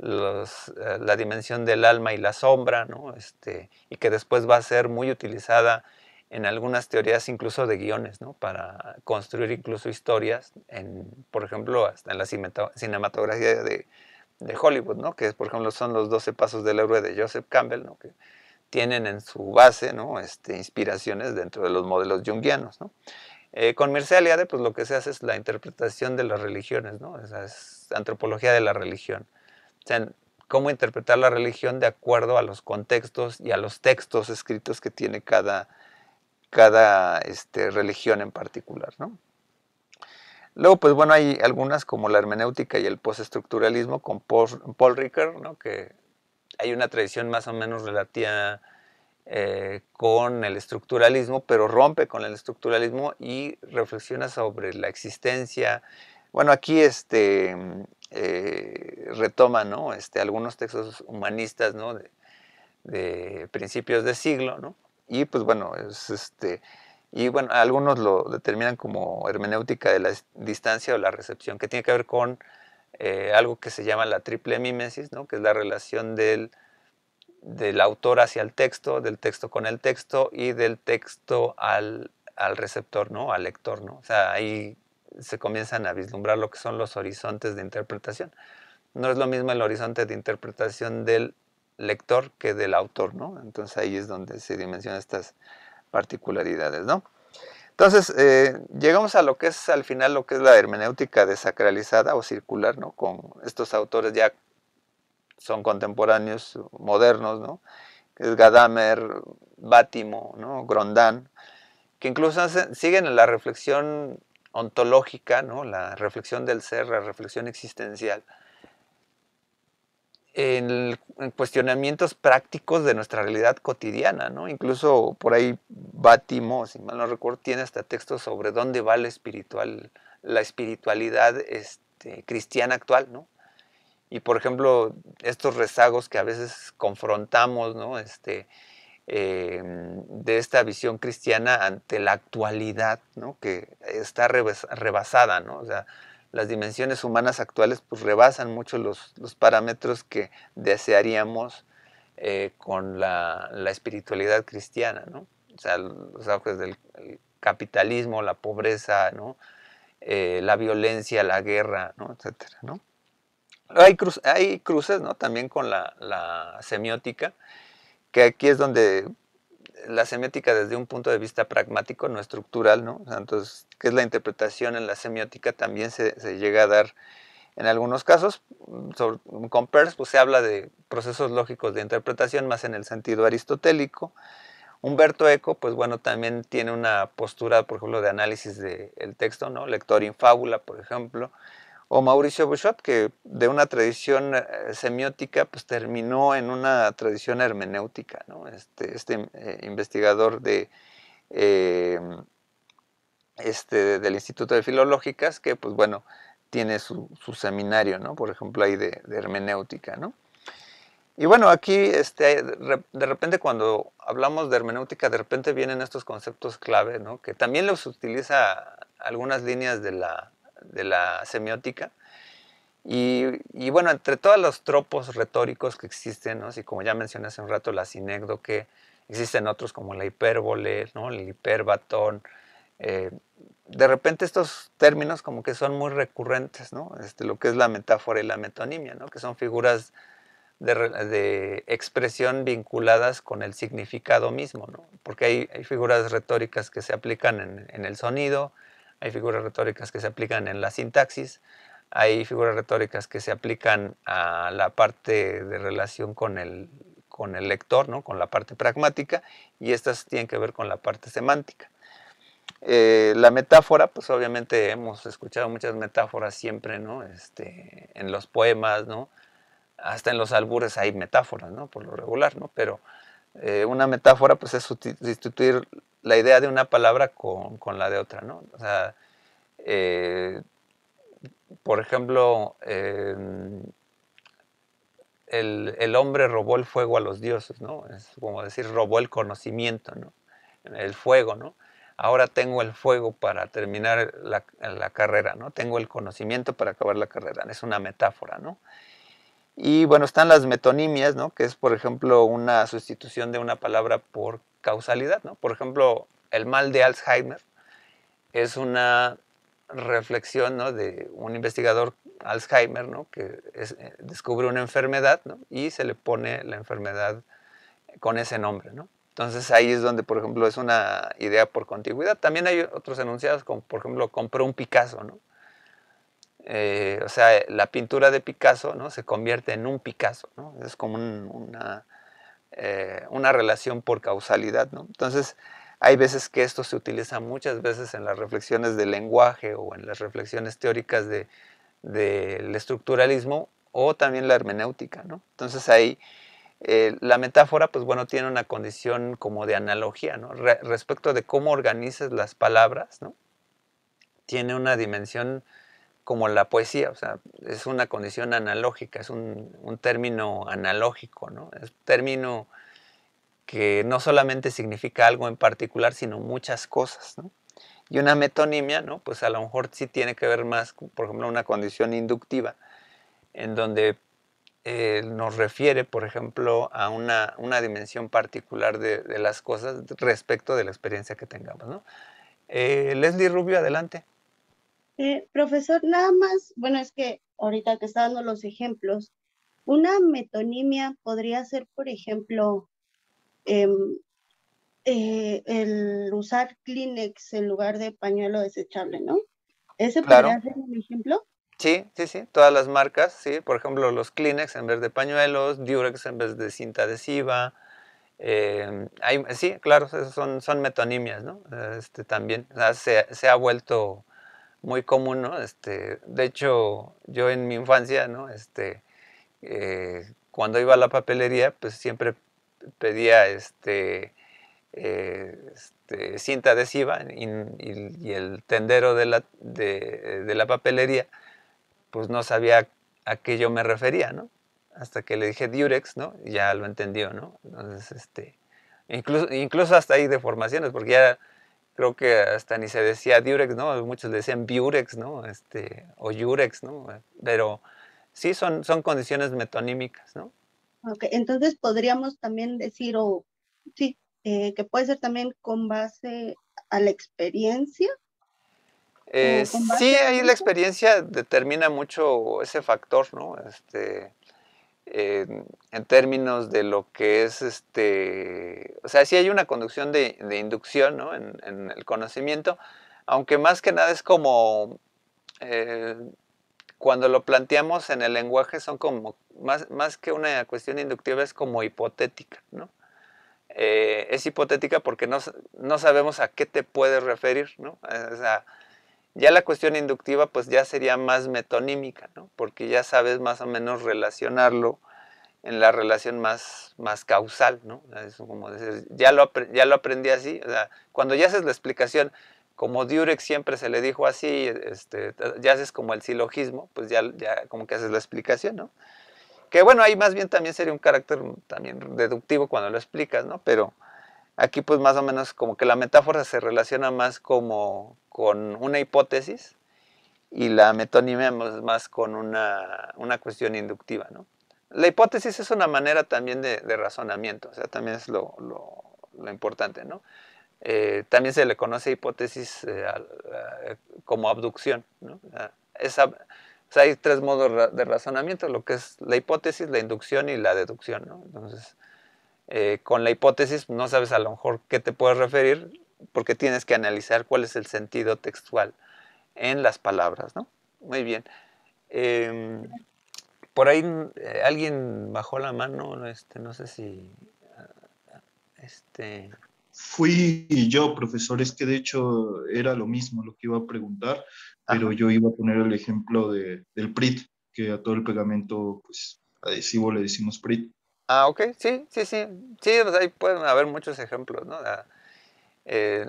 eh, la dimensión del alma y la sombra, ¿no? este, y que después va a ser muy utilizada en algunas teorías incluso de guiones, ¿no? para construir incluso historias, en, por ejemplo, hasta en la cinematografía de, Hollywood, ¿no? que por ejemplo son los 12 pasos del héroe de Joseph Campbell, ¿no? tienen en su base ¿no? este, inspiraciones dentro de los modelos junguianos. ¿no? Eh, con Mircea Eliade, pues lo que se hace es la interpretación de las religiones, ¿no? es antropología de la religión. O sea, cómo interpretar la religión de acuerdo a los contextos y a los textos escritos que tiene cada, cada este, religión en particular, ¿no? Luego, pues bueno, hay algunas como la hermenéutica y el postestructuralismo con Paul, Paul Ricker, ¿no? que hay una tradición más o menos relativa eh, con el estructuralismo, pero rompe con el estructuralismo y reflexiona sobre la existencia. Bueno, aquí este, mm, eh, retoma este, algunos textos humanistas de, principios de siglo, y pues bueno, este, y bueno, algunos lo determinan como hermenéutica de la distancia o la recepción, que tiene que ver con eh, algo que se llama la triple mimesis, ¿no? que es la relación del, autor hacia el texto, del texto con el texto y del texto al, al receptor, ¿no? al lector. ¿no? O sea, ahí se comienzan a vislumbrar lo que son los horizontes de interpretación. No es lo mismo el horizonte de interpretación del lector que del autor, ¿no? Entonces ahí es donde se dimensionan estas particularidades, ¿no? Entonces, eh, llegamos a lo que es al final lo que es la hermenéutica desacralizada o circular, Con estos autores ya son contemporáneos, modernos, ¿no? Gadamer, Bátimo, ¿no? Grondán, que incluso siguen siguen la reflexión ontológica, ¿no? La reflexión del ser, la reflexión existencial en, cuestionamientos prácticos de nuestra realidad cotidiana, ¿no? Incluso por ahí Batimos, si mal no recuerdo, tiene hasta textos sobre dónde va la, espiritual, la espiritualidad este, cristiana actual, ¿no? Y por ejemplo, estos rezagos que a veces confrontamos, ¿no? Este, em, de esta visión cristiana ante la actualidad, ¿no? Que está rebasada, ¿no? O sea, las dimensiones humanas actuales pues rebasan mucho los, parámetros que desearíamos eh, con la, espiritualidad cristiana, ¿no? O sea, los auges del capitalismo, la pobreza, ¿no? Eh, la violencia, la guerra, ¿no? etcétera, Hay, hay cruces ¿no? también con la, la, semiótica, que aquí es donde la semiótica desde un punto de vista pragmático, no estructural, ¿no? Entonces, ¿qué es la interpretación en la semiótica también se, llega a dar en algunos casos. Mm, mm, con Peirce pues, se habla de procesos lógicos de interpretación más en el sentido aristotélico. Humberto Eco, pues bueno, también tiene una postura, por ejemplo, de análisis del texto, ¿no? Lector in por ejemplo o Mauricio Bouchot, que de una tradición eh, semiótica, pues terminó en una tradición hermenéutica, este, este eh, investigador de, em, este, del Instituto de Filológicas, que pues bueno, tiene su, seminario, por ejemplo, ahí de, hermenéutica. Y bueno, aquí este, de repente cuando hablamos de hermenéutica, de repente vienen estos conceptos clave, ¿no? que también los utiliza algunas líneas de la de la semiótica. Y, bueno, entre todos los tropos retóricos que existen, ¿no? como ya mencioné hace un rato, la sinécdoque, existen otros como la hipérbole, ¿no? el hiperbatón. Eh, de repente estos términos como que son muy recurrentes, este, lo que es la metáfora y la metonimia, que son figuras de, expresión vinculadas con el significado mismo, porque hay, figuras retóricas que se aplican en el sonido, hay figuras retóricas que se aplican en la sintaxis, hay figuras retóricas que se aplican a la parte de relación con el, con el lector, ¿no? con la parte pragmática, y estas tienen que ver con la parte semántica. Eh, la metáfora, pues obviamente hemos escuchado muchas metáforas siempre, ¿no? Este, en los poemas, ¿no? Hasta en los albures hay metáforas, ¿no? Por lo regular, ¿no? Pero eh, una metáfora pues es sustituir la idea de una palabra con, la de otra, eh, por ejemplo, eh, el, hombre robó el fuego a los dioses, ¿no? Es como decir, robó el conocimiento, ¿no? El fuego, ¿no? Ahora tengo el fuego para terminar la, carrera, ¿no? Tengo el conocimiento para acabar la carrera. Es una metáfora, ¿no? Y bueno, están las metonimias, ¿no? Que es, por ejemplo, una sustitución de una palabra por causalidad, ¿no? Por ejemplo, el mal de Alzheimer es una reflexión ¿no? de un investigador Alzheimer ¿no? que eh, descubre una enfermedad ¿no? y se le pone la enfermedad con ese nombre. ¿no? Entonces ahí es donde, por ejemplo, es una idea por contigüidad. También hay otros enunciados, como por ejemplo, compró un Picasso. ¿no? Eh, o sea, eh, la pintura de Picasso ¿no? se convierte en un Picasso, es como una, eh, una, relación por causalidad. Entonces, hay veces que esto se utiliza muchas veces en las reflexiones del lenguaje o en las reflexiones teóricas del estructuralismo o también la hermenéutica. Entonces, ahí la metáfora, pues bueno, tiene una condición como de analogía ¿no? respecto de cómo organizas las palabras, tiene una dimensión como la poesía, o sea, es una condición analógica, es un, término analógico, ¿no? Es un término que no solamente significa algo en particular, sino muchas cosas, ¿no? Y una metonimia, ¿no? Pues a lo mejor sí tiene que ver más, por ejemplo, una condición inductiva, en donde eh, nos refiere, por ejemplo, a una, una dimensión particular de, las cosas respecto de la experiencia que tengamos, ¿no? eh, Leslie Rubio, adelante. Eh, profesor, nada más, bueno, es que ahorita que está dando los ejemplos, una metonimia podría ser, por ejemplo, em, eh, el usar Kleenex en lugar de pañuelo desechable, ¿no? ¿Ese podría ser un ejemplo? Sí, sí, sí, todas las marcas, sí, por ejemplo, los Kleenex en vez de pañuelos, Durex en vez de cinta adhesiva, em, sí, claro, son, son metonimias, ¿no? Este, también se, ha vuelto muy común, ¿no? Este, de hecho, yo en mi infancia, ¿no? Este, eh, cuando iba a la papelería, pues siempre pedía este, eh, este cinta adhesiva y, el tendero de la, de, la papelería, pues no sabía a qué yo me refería, ¿no? Hasta que le dije Durex, ¿no? ya lo entendió, ¿no? Entonces, este, incluso, incluso hasta ahí deformaciones, porque ya creo que hasta ni se decía diurex, ¿no? Muchos decían biurex, ¿no? Este, o yurex, ¿no? Pero sí son, son condiciones metonímicas, ¿no? Ok, entonces podríamos también decir, o sí, eh, que puede ser también con base a la experiencia. Eh, sí, ahí la experiencia determina mucho ese factor, ¿no? Este, en términos de lo que es este, o sea, sí hay una conducción de, inducción en, el conocimiento, aunque más que nada es como, eh, cuando lo planteamos en el lenguaje son como, más, que una cuestión inductiva es como hipotética, ¿no? Eh, es hipotética porque no, no, sabemos a qué te puedes referir, ¿no? Eh, ya la cuestión inductiva pues ya sería más metonímica, ¿no? porque ya sabes más o menos relacionarlo en la relación más, más causal, ¿no? Es como decir, ya lo, ya lo aprendí así, o sea, cuando ya haces la explicación, como durek siempre se le dijo así, este, ya haces como el silogismo, pues ya, ya como que haces la explicación, ¿no? Que bueno, ahí más bien también sería un carácter también deductivo cuando lo explicas, ¿no? Pero Aquí pues más o menos como que la metáfora se relaciona más como con una hipótesis y la metonimia más con una, cuestión inductiva. ¿no? La hipótesis es una manera también de, razonamiento, o sea, también es lo, importante. ¿no? Eh, también se le conoce hipótesis eh, eh, como abducción. ¿no? hay tres modos de razonamiento, lo que es la hipótesis, la inducción y la deducción. ¿no? Entonces, eh, con la hipótesis no sabes a lo mejor qué te puedes referir porque tienes que analizar cuál es el sentido textual en las palabras, ¿no? Muy bien. Em, por ahí eh, alguien bajó la mano, este, no sé si... Ah, este. Fui yo, profesor, es que de hecho era lo mismo lo que iba a preguntar, pero yo iba a poner el ejemplo del PRIT, que a todo el pegamento pues, adhesivo le decimos PRIT. Ah, ok, sí, sí, sí. Sí, pues ahí pueden haber muchos ejemplos, ¿no? Eh,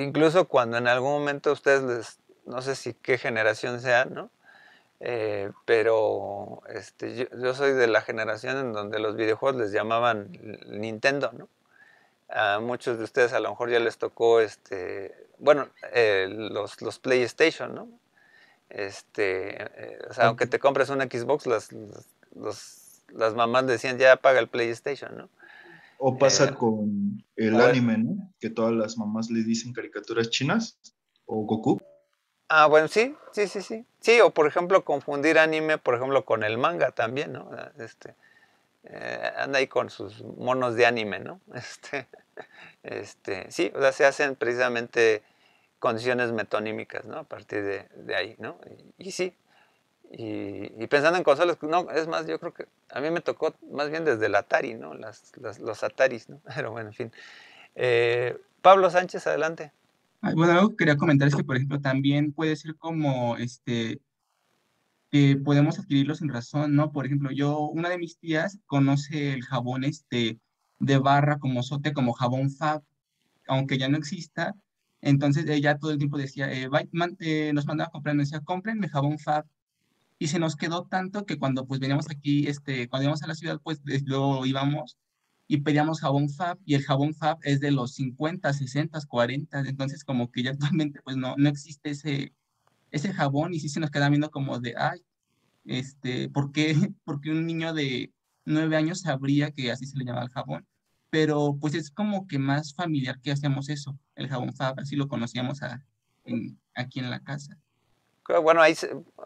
incluso cuando en algún momento ustedes les, no sé si qué generación sea, ¿no? Eh, pero este, yo, soy de la generación en donde los videojuegos les llamaban Nintendo, ¿no? A muchos de ustedes a lo mejor ya les tocó, este, bueno, eh, los, los, PlayStation, ¿no? Este, o sea, aunque te compres una Xbox, las, los las mamás decían, ya apaga el PlayStation, ¿no? O pasa eh, con el anime, ¿no? Que todas las mamás le dicen caricaturas chinas o Goku. Ah, bueno, sí, sí, sí, sí. Sí, o por ejemplo confundir anime, por ejemplo, con el manga también, ¿no? Ah, este, eh, anda ahí con sus monos de anime, ¿no? Este, este, sí, o sea, se hacen precisamente condiciones metonímicas, ¿no? A partir de, ahí, ¿no? y, sí, y, pensando en consolas, no, es más, yo creo que a mí me tocó más bien desde el Atari, ¿no? Las, los Ataris, ¿no? Pero bueno, en fin. Eh, Pablo Sánchez, adelante. Ah, bueno, algo que quería comentar es que, por ejemplo, también puede ser como, este, que podemos adquirirlos sin razón, ¿no? Por ejemplo, yo, una de mis tías conoce el jabón, este, de barra como sote, como jabón Fab, aunque ya no exista. Entonces ella todo el tiempo decía, eh, eh nos mandaba a comprar, nos decía, cómprenme jabón Fab y se nos quedó tanto que cuando pues veníamos aquí, este, cuando íbamos a la ciudad, pues luego íbamos y pedíamos jabón Fab y el jabón Fab es de los 50, 60, 40, entonces como que ya actualmente pues no, no existe ese, ese jabón y sí se nos queda viendo como de, ay, este, ¿por qué? Porque un niño de nueve años sabría que así se le llamaba el jabón, pero pues es como que más familiar que hacíamos eso, el jabón Fab, así lo conocíamos aquí en la casa. Bueno, ahí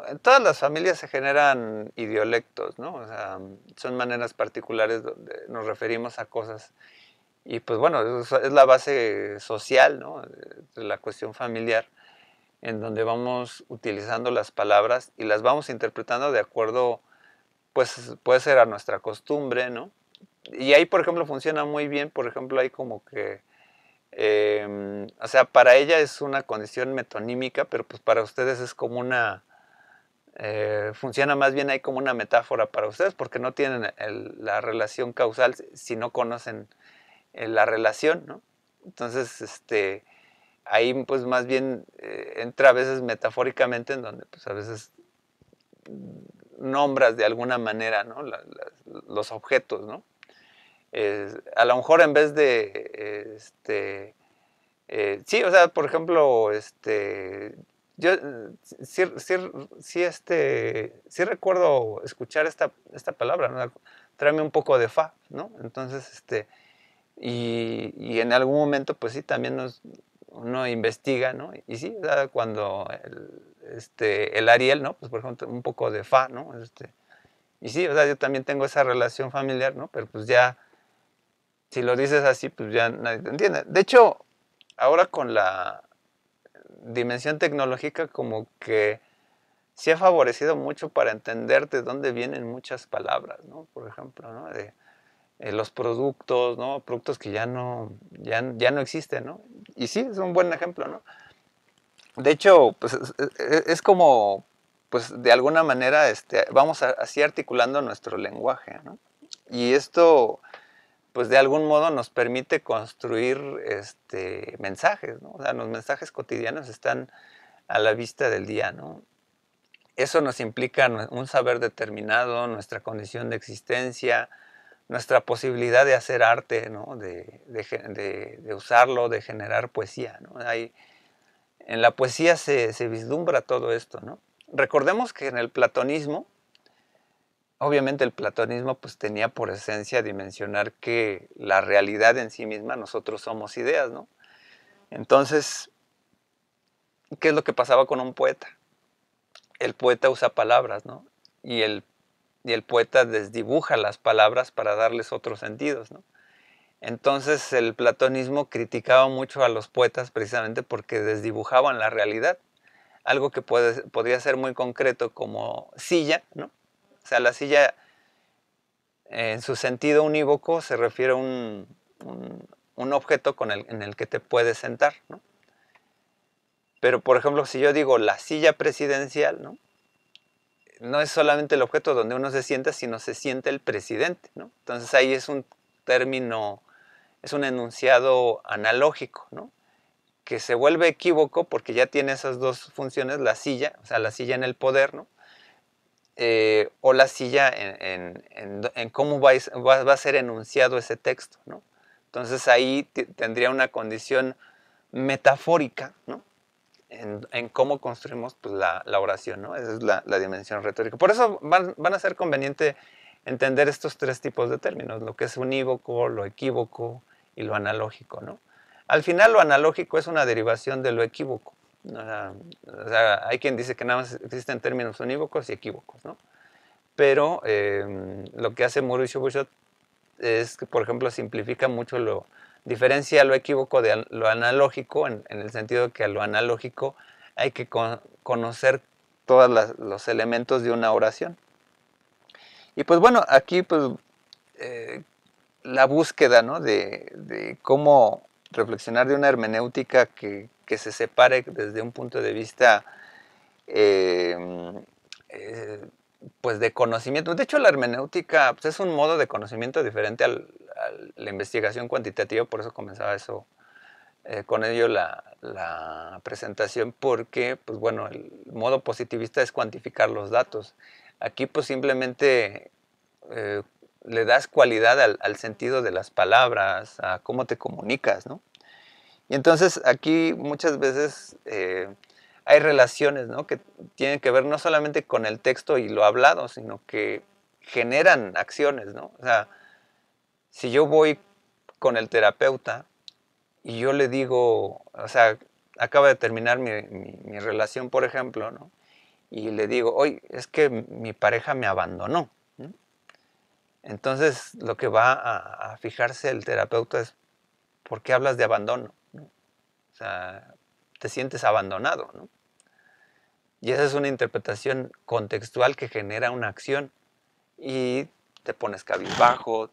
en todas las familias se generan idiolectos, ¿no? O sea, son maneras particulares donde nos referimos a cosas. Y pues bueno, es la base social, ¿no? la cuestión familiar, en donde vamos utilizando las palabras y las vamos interpretando de acuerdo, pues puede ser a nuestra costumbre, ¿no? Y ahí, por ejemplo, funciona muy bien, por ejemplo, hay como que Em, o sea, para ella es una condición metonímica, pero pues para ustedes es como una... Eh, funciona más bien ahí como una metáfora para ustedes porque no tienen la relación causal si no conocen eh, la relación, ¿no? Entonces, este, ahí pues más bien eh, entra a veces metafóricamente en donde pues a veces nombras de alguna manera, ¿no? los objetos, ¿no? a lo mejor en vez de, este, eh, sí, o sea, por ejemplo, este, yo sí, este, recuerdo escuchar esta, esta palabra, ¿no? tráeme un poco de fa, ¿no? Entonces, este, y, en algún momento, pues sí, también nos, uno investiga, ¿no? Y sí, cuando el, este, el Ariel, ¿no? Pues por ejemplo, un poco de fa, ¿no? Este, y sí, o sea, yo también tengo esa relación familiar, ¿no? Pero pues ya si lo dices así, pues ya nadie te entiende. De hecho, ahora con la dimensión tecnológica, como que se ha favorecido mucho para entender de dónde vienen muchas palabras, ¿no? Por ejemplo, ¿no? De, eh, los productos, ¿no? Productos que ya no, ya, ya no existen, ¿no? Y sí, es un buen ejemplo, ¿no? De hecho, pues es, como, pues de alguna manera, este, vamos así articulando nuestro lenguaje, ¿no? Y esto pues de algún modo nos permite construir este, mensajes, los mensajes cotidianos están a la vista del día, ¿no? Eso nos implica un saber determinado, nuestra condición de existencia, nuestra posibilidad de hacer arte, de, usarlo, de generar poesía. en la poesía se, vislumbra todo esto. Recordemos que en el platonismo obviamente el platonismo pues tenía por esencia dimensionar que la realidad en sí misma nosotros somos ideas, ¿no? Entonces, ¿qué es lo que pasaba con un poeta? El poeta usa palabras, ¿no? Y el, y el poeta desdibuja las palabras para darles otros sentidos, ¿no? Entonces el platonismo criticaba mucho a los poetas precisamente porque desdibujaban la realidad, algo que puede, podría ser muy concreto como silla, ¿no? O sea, la silla eh, en su sentido unívoco se refiere a un, objeto con el, en el que te puedes sentar, ¿no? Pero, por ejemplo, si yo digo la silla presidencial, ¿no? No es solamente el objeto donde uno se sienta, sino se siente el presidente, ¿no? Entonces ahí es un término, es un enunciado analógico, ¿no? Que se vuelve equívoco porque ya tiene esas dos funciones, la silla, o sea, la silla en el poder, ¿no? Eh, o la silla en, cómo va, a ser enunciado ese texto. Entonces ahí tendría una condición metafórica en, cómo construimos pues, la, oración. Esa es la, dimensión retórica. Por eso van, a ser conveniente entender estos tres tipos de términos, lo que es unívoco, lo equívoco y lo analógico. Al final lo analógico es una derivación de lo equívoco. O sea, hay quien dice que nada más existen términos unívocos y equívocos, ¿no? Pero em, lo que hace Mauricio Bouchot es que, por ejemplo, simplifica mucho lo, diferencia lo equívoco de lo analógico, en, el sentido que a lo analógico hay que conocer todos los elementos de una oración. Y pues bueno, aquí pues eh, la búsqueda ¿no? de, cómo reflexionar de una hermenéutica que, se separe desde un punto de vista em, eh, pues de conocimiento. De hecho, la hermenéutica pues, es un modo de conocimiento diferente a la investigación cuantitativa, por eso comenzaba eso eh, con ello la, la, presentación, porque pues bueno, el modo positivista es cuantificar los datos. Aquí pues simplemente eh, le das cualidad al, sentido de las palabras, a cómo te comunicas, ¿no? Y entonces aquí muchas veces eh, hay relaciones, ¿no? Que tienen que ver no solamente con el texto y lo hablado, sino que generan acciones, ¿no? O sea, si yo voy con el terapeuta y yo le digo, o sea, acaba de terminar mi, relación, por ejemplo, ¿no? Y le digo, hoy es que mi pareja me abandonó. ¿no? Entonces lo que va a, fijarse el terapeuta es por qué hablas de abandono. O sea, te sientes abandonado. ¿no? Y esa es una interpretación contextual que genera una acción y te pones cabizbajo,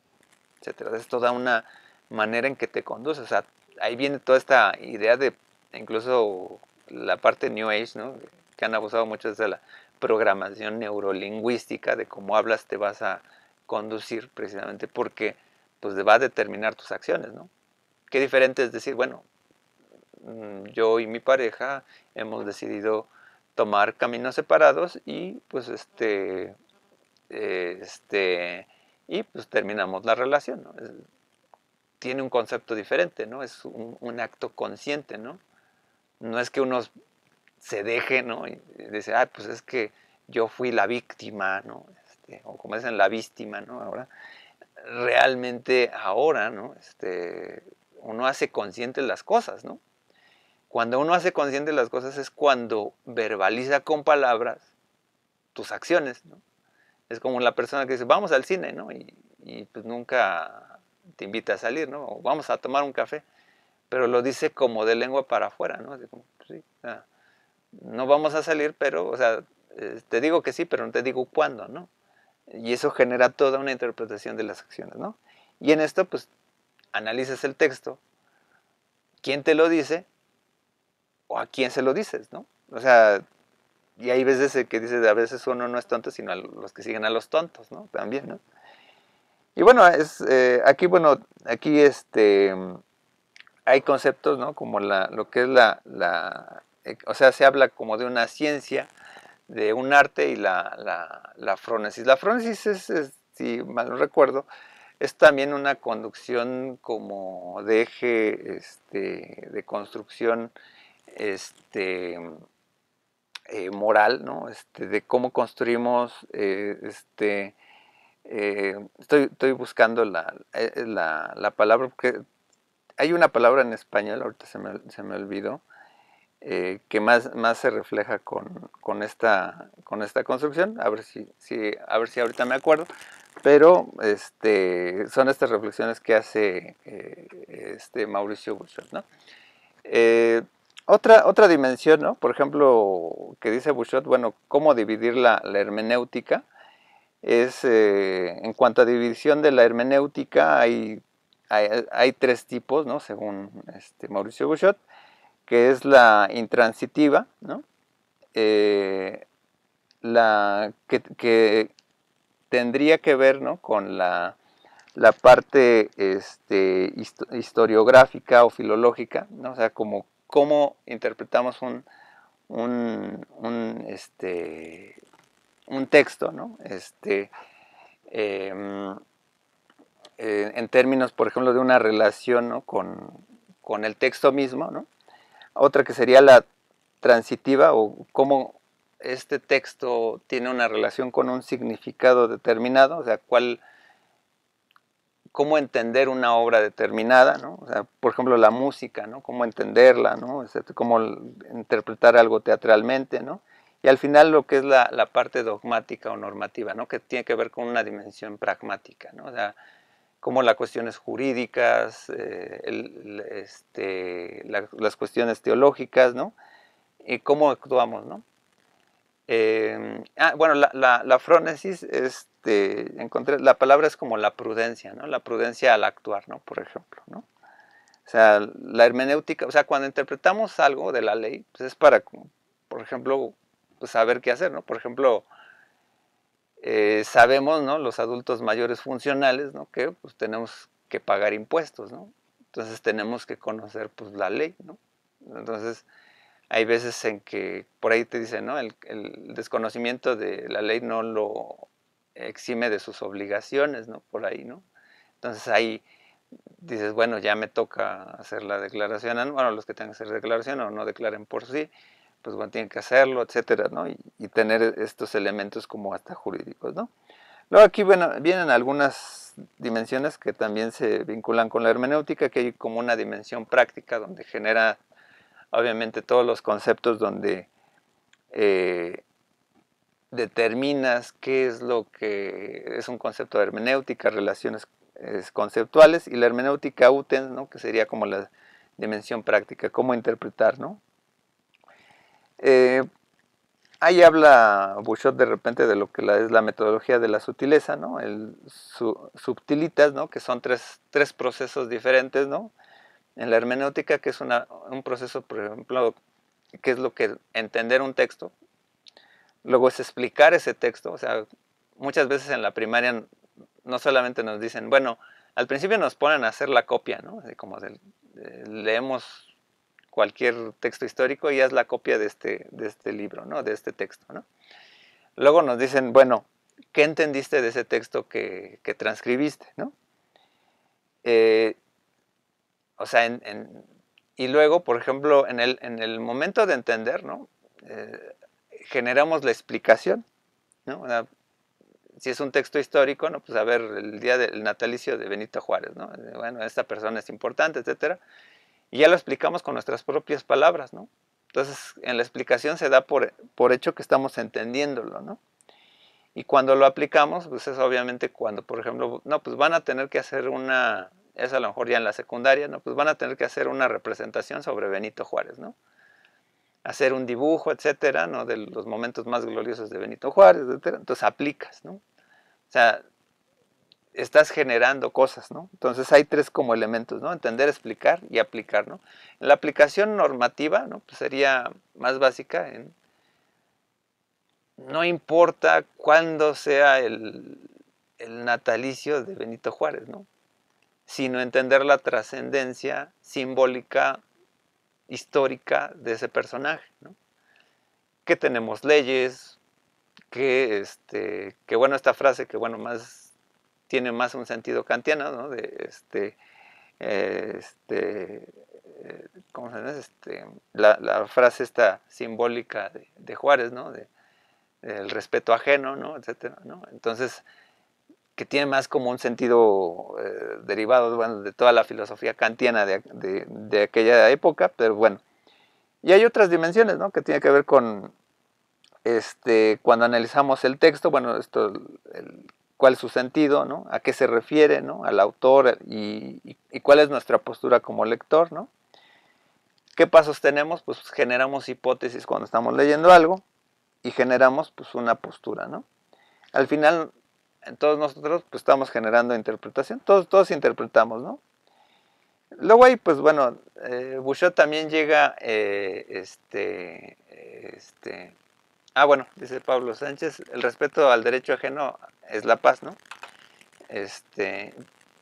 etc. Es toda una manera en que te conduces. O sea, ahí viene toda esta idea de incluso la parte New Age, ¿no? que han abusado mucho de la programación neurolingüística, de cómo hablas te vas a conducir precisamente porque pues va a determinar tus acciones, ¿no? Qué diferente es decir, bueno, mm, yo y mi pareja hemos decidido tomar caminos separados y pues este, eh, este, y pues terminamos la relación, ¿no? tiene un concepto diferente, ¿no? Es un, acto consciente, ¿no? No es que uno se deje, ¿no? Y dice, ah, pues es que yo fui la víctima, ¿no? Este, o como dicen, la víctima, ¿no? Ahora, realmente ahora, ¿no? Este, uno hace conscientes las cosas, ¿no? Cuando uno hace consciente las cosas es cuando verbaliza con palabras tus acciones, ¿no? Es como la persona que dice, vamos al cine, ¿no? Y, pues nunca te invita a salir, ¿no? O vamos a tomar un café, pero lo dice como de lengua para afuera, ¿no? Así como, pues, sí, no vamos a salir, pero, o sea, eh, te digo que sí, pero no te digo cuándo, ¿no? Y eso genera toda una interpretación de las acciones, ¿no? Y en esto, pues, analizas el texto, quién te lo dice o a quién se lo dices, ¿no? O sea, y hay veces que dices, a veces uno no es tonto, sino los que siguen a los tontos, ¿no? También, ¿no? Y bueno, es, eh, aquí, bueno, aquí este, hay conceptos, ¿no? Como la, lo que es la, eh, o sea, se habla como de una ciencia, de un arte y la, la, la frónesis. La frónesis es, si mal no recuerdo, es también una conducción como de eje este, de construcción este, eh, moral, ¿no? Este, de cómo construimos, eh, este, eh, estoy, buscando la, la, palabra, porque hay una palabra en español, ahorita se me, se me olvidó, eh, que más, más se refleja con, esta, con esta construcción. A ver si, a ver si ahorita me acuerdo. Pero este, son estas reflexiones que hace eh, este Mauricio Bouchot. Eh, otra, otra dimensión, por ejemplo, que dice Bouchot, bueno, cómo dividir la, hermenéutica. Es, en cuanto a división de la hermenéutica, hay, hay, tres tipos, ¿no? según este Mauricio Bouchot que es la intransitiva, ¿no? Eh, la que, tendría que ver ¿no? con la, parte este, historiográfica o filológica, ¿no? o sea, como cómo interpretamos un, este, un texto, ¿no? Este, em, eh, en términos, por ejemplo, de una relación con, con, el texto mismo, ¿no? Otra que sería la transitiva o cómo este texto tiene una relación con un significado determinado, o sea, cuál, cómo entender una obra determinada, por ejemplo, la música, ¿no? Cómo entenderla, ¿no? cómo interpretar algo teatralmente, ¿no? Y al final lo que es la, parte dogmática o normativa, ¿no? Que tiene que ver con una dimensión pragmática, ¿no? como las cuestiones jurídicas, eh, este, las cuestiones teológicas, ¿no? Y cómo actuamos, ¿no? Em, ah, bueno, la, la, la frónesis, este, encontré, la palabra es como la prudencia, ¿no? La prudencia al actuar, ¿no? Por ejemplo, ¿no? O sea, la hermenéutica, o sea, cuando interpretamos algo de la ley, pues es para, por ejemplo, pues, saber qué hacer, ¿no? Por ejemplo, eh, sabemos, Los adultos mayores funcionales, Que pues, tenemos que pagar impuestos, Entonces tenemos que conocer pues la ley, Entonces hay veces en que por ahí te dicen, El, desconocimiento de la ley no lo exime de sus obligaciones, Por ahí, ¿no? Entonces ahí dices, bueno, ya me toca hacer la declaración, bueno, los que tengan que hacer declaración o no declaren por sí, pues bueno, tienen que hacerlo, etcétera, ¿no? Y, tener e, estos elementos como hasta jurídicos, ¿no? Luego aquí bueno, vienen algunas dimensiones que también se vinculan con la hermenéutica, que hay como una dimensión práctica donde genera obviamente todos los conceptos donde eh, determinas qué es lo que es un concepto de hermenéutica, relaciones conceptuales, y la hermenéutica utens, ¿no? que sería como la dimensión práctica, cómo interpretar, ¿no? Eh, ahí habla Bouchot de repente de lo que la, es la metodología de la sutileza, ¿no? El subtilitas, ¿no? Que son tres, procesos diferentes, ¿no? En la hermenéutica, que es un proceso, por ejemplo, que es lo que entender un texto, luego es explicar ese texto, o sea, muchas veces en la primaria no solamente nos dicen, bueno, al principio nos ponen a hacer la copia, ¿no? como leemos cualquier texto histórico y haz la copia de este, de este libro, ¿no? de este texto. ¿no? Luego nos dicen, bueno, ¿qué entendiste de ese texto que, que transcribiste? ¿no? Eh, o sea, en, y luego, por ejemplo, en el, en el momento de entender, ¿no? Eh, generamos la explicación, ¿no? si es un texto histórico, ¿no? Pues a ver, el día del natalicio de Benito Juárez, ¿no? Bueno, esta persona es importante, etcétera. Y ya lo explicamos con nuestras propias palabras, ¿no? Entonces, en la explicación se da por, por hecho que estamos entendiéndolo, ¿no? Y cuando lo aplicamos, pues es obviamente cuando, por ejemplo, no, pues van a tener que hacer una, es a lo mejor ya en la secundaria, no, pues van a tener que hacer una representación sobre Benito Juárez, ¿no? Hacer un dibujo, etcétera, ¿no? De los momentos más gloriosos de Benito Juárez, etcétera. Entonces aplicas, ¿no? O sea, estás generando cosas, ¿no? Entonces hay tres como elementos, ¿no? Entender, explicar y aplicar, ¿no? la aplicación normativa, ¿no? Pues, sería más básica en no importa cuándo sea el, el natalicio de Benito Juárez, ¿no? Sino entender la trascendencia simbólica, histórica de ese personaje, ¿no? Que tenemos leyes, que, este, que bueno, esta frase que bueno, más tiene más un sentido kantiano, ¿no? De este, eh, este, eh, ¿cómo se llama? Este, la, frase esta simbólica de, Juárez, ¿no? De, el respeto ajeno, ¿no? Entonces, que tiene más como un sentido eh, derivado de toda la filosofía kantiana de, aquella época, pero bueno. Y hay otras dimensiones, ¿no? Que tiene que ver con, este, cuando analizamos el texto, bueno, esto, el cuál es su sentido, ¿no? a qué se refiere, ¿no? al autor y, cuál es nuestra postura como lector. ¿no? ¿Qué pasos tenemos? Pues generamos hipótesis cuando estamos leyendo algo y generamos pues, una postura. ¿no? Al final, todos nosotros pues, estamos generando interpretación, todos, todos interpretamos. ¿no? Luego ahí, pues bueno, eh, Bouchot también llega eh, este, este, Ah, bueno, dice Pablo Sánchez, el respeto al derecho ajeno es la paz, ¿no? Este,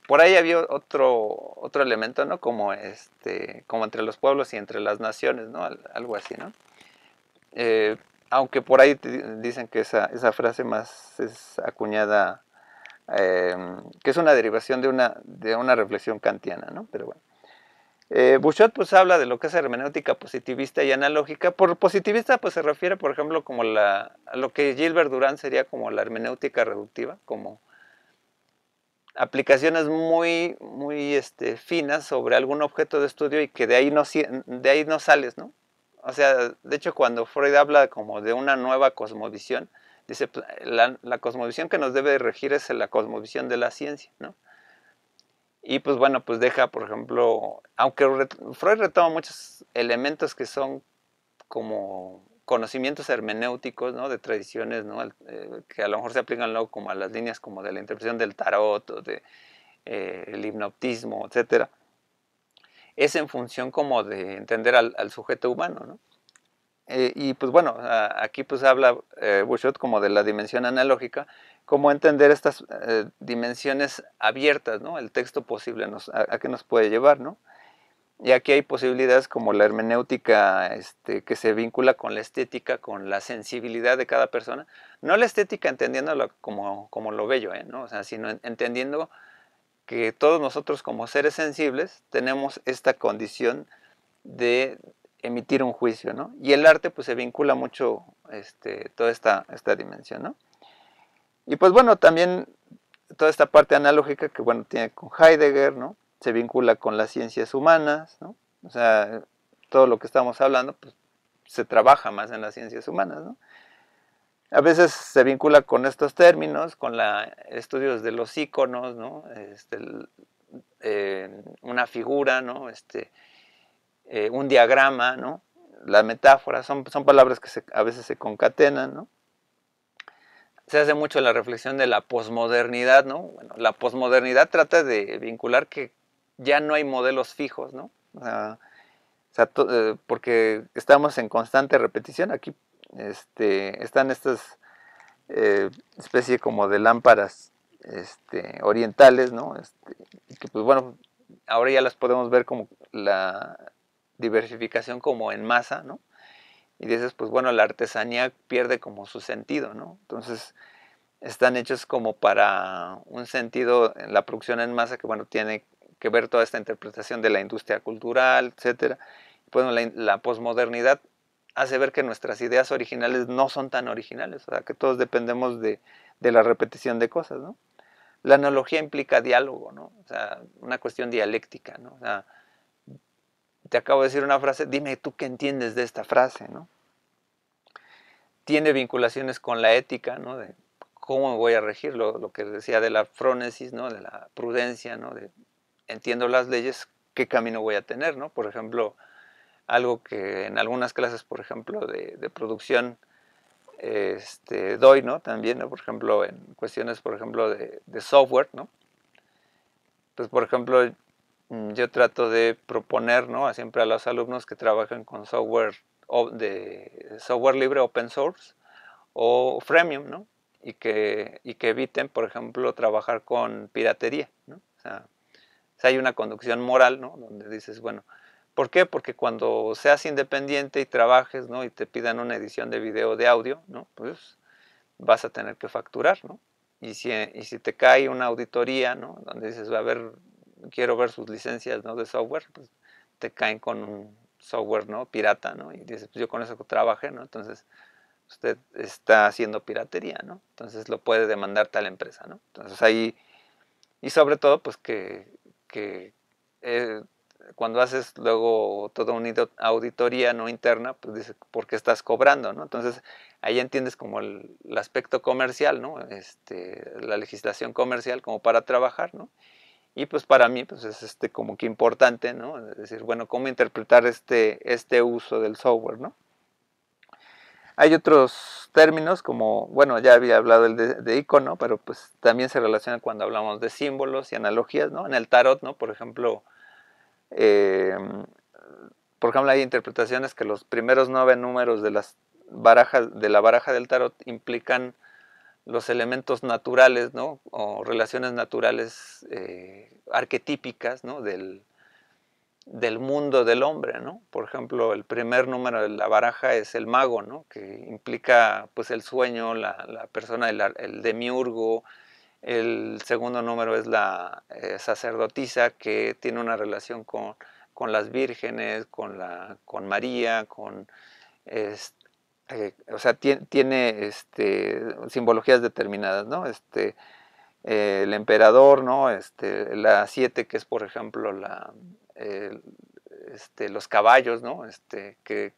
por ahí había otro, otro elemento, ¿no? Como, este, como entre los pueblos y entre las naciones, ¿no? Algo así, ¿no? Eh, aunque por ahí dicen que esa, esa frase más es acuñada, eh, que es una derivación de una, de una reflexión kantiana, ¿no? Pero bueno. Eh, Bouchot pues habla de lo que es hermenéutica positivista y analógica. Por positivista pues se refiere, por ejemplo, como a lo que Gilbert Durán sería como la hermenéutica reductiva, como aplicaciones muy, muy este, finas sobre algún objeto de estudio y que de ahí no, de ahí no sales, ¿no? O sea, de hecho cuando Freud habla como de una nueva cosmovisión, dice, la, la cosmovisión que nos debe regir es la cosmovisión de la ciencia, ¿no? Y pues bueno, pues deja, por ejemplo, aunque Freud retoma muchos elementos que son como conocimientos hermenéuticos, ¿no? De tradiciones, ¿no? Eh, que a lo mejor se aplican luego como a las líneas como de la interpretación del tarot o de eh, el hipnotismo, etcétera. Es en función como de entender al, al sujeto humano, ¿no? Eh, y pues bueno, aquí pues habla eh, Bouchot como de la dimensión analógica, cómo entender estas eh, dimensiones abiertas, ¿no? El texto posible, nos, a, qué nos puede llevar, ¿no? Y aquí hay posibilidades como la hermenéutica este, que se vincula con la estética, con la sensibilidad de cada persona. No la estética entendiéndola como, como lo bello, ¿eh? ¿no? O sea, sino entendiendo que todos nosotros como seres sensibles tenemos esta condición de emitir un juicio, ¿no? Y el arte pues se vincula mucho este, toda esta, esta dimensión, ¿no? Y pues bueno, también toda esta parte analógica que bueno tiene con Heidegger, ¿no? Se vincula con las ciencias humanas, ¿no? O sea, todo lo que estamos hablando pues, se trabaja más en las ciencias humanas, ¿no? A veces se vincula con estos términos, con la, estudios de los íconos, ¿no? Este, eh, una figura, ¿no? Este, eh, un diagrama, ¿no? La metáfora, son, son palabras que a veces se concatenan, Se hace mucho la reflexión de la posmodernidad, ¿no? la posmodernidad trata de vincular que ya no hay modelos fijos, eh, porque estamos en constante repetición. Aquí este, están estas eh, especie como de lámparas este, orientales, este, que pues, bueno, ahora ya las podemos ver como la, diversificación como en masa, ¿no? Y dices, pues bueno, la artesanía pierde como su sentido, ¿no? Entonces, están hechos como para un sentido en la producción en masa que, bueno, tiene que ver toda esta interpretación de la industria cultural, etcétera. Bueno, la, posmodernidad hace ver que nuestras ideas originales no son tan originales, o sea, que todos dependemos de, la repetición de cosas, ¿no? La analogía implica diálogo, ¿no? O sea, una cuestión dialéctica, ¿no? Te acabo de decir una frase, dime tú qué entiendes de esta frase, ¿no? Tiene vinculaciones con la ética, ¿no? De cómo voy a regir, lo, que decía de la frónesis, ¿no? De la prudencia, ¿no? De entiendo las leyes, qué camino voy a tener, ¿no? Por ejemplo, algo que en algunas clases, por ejemplo, de, producción este, doy, ¿no? También, Por ejemplo, en cuestiones, por ejemplo, de, software, ¿no? Pues, por ejemplo, Mm, yo trato de proponer ¿no? siempre a los alumnos que trabajen con software de software libre open source o freemium, ¿no? Y que, que eviten, por ejemplo, trabajar con piratería, ¿no? O sea, hay una conducción moral, ¿no? Donde dices, bueno, ¿por qué? Porque cuando seas independiente y trabajes, ¿no? Y te pidan una edición de video de audio, ¿no? Pues vas a tener que facturar, ¿no? Y si, y si te cae una auditoría, ¿no? Donde dices, va a haber quiero ver sus licencias ¿no? de software, pues te caen con un software ¿no? pirata, ¿no? Y dices, pues yo con eso trabajé, ¿no? Entonces usted está haciendo piratería, ¿no? Entonces lo puede demandar tal empresa, ¿no? Entonces ahí, y sobre todo, pues que, que eh, cuando haces luego toda una auditoría no interna, pues dice, ¿por qué estás cobrando? ¿no? Entonces, ahí entiendes como el, el aspecto comercial, ¿no? Este, la legislación comercial como para trabajar, ¿no? Y pues para mí pues es este como que importante, ¿no? Es decir, bueno, cómo interpretar este, este uso del software, ¿no? Hay otros términos como, bueno, ya había hablado el de, icono, pero pues también se relaciona cuando hablamos de símbolos y analogías, ¿no? En el tarot, ¿no? Por ejemplo, eh, por ejemplo, hay interpretaciones que los primeros nueve números de las barajas, de la baraja del tarot implican los elementos naturales, O relaciones naturales eh, arquetípicas, Del, del mundo del hombre, Por ejemplo, el primer número de la baraja es el mago, Que implica, pues, el sueño, la, persona, el, demiurgo. El segundo número es la eh, sacerdotisa, que tiene una relación con, con las vírgenes, con, la, con María, con, este, eh, o sea, tiene, este, simbologías determinadas, ¿no? Este, eh, el emperador, ¿no? Este, la siete, que es por ejemplo este, los caballos, ¿no? Este, que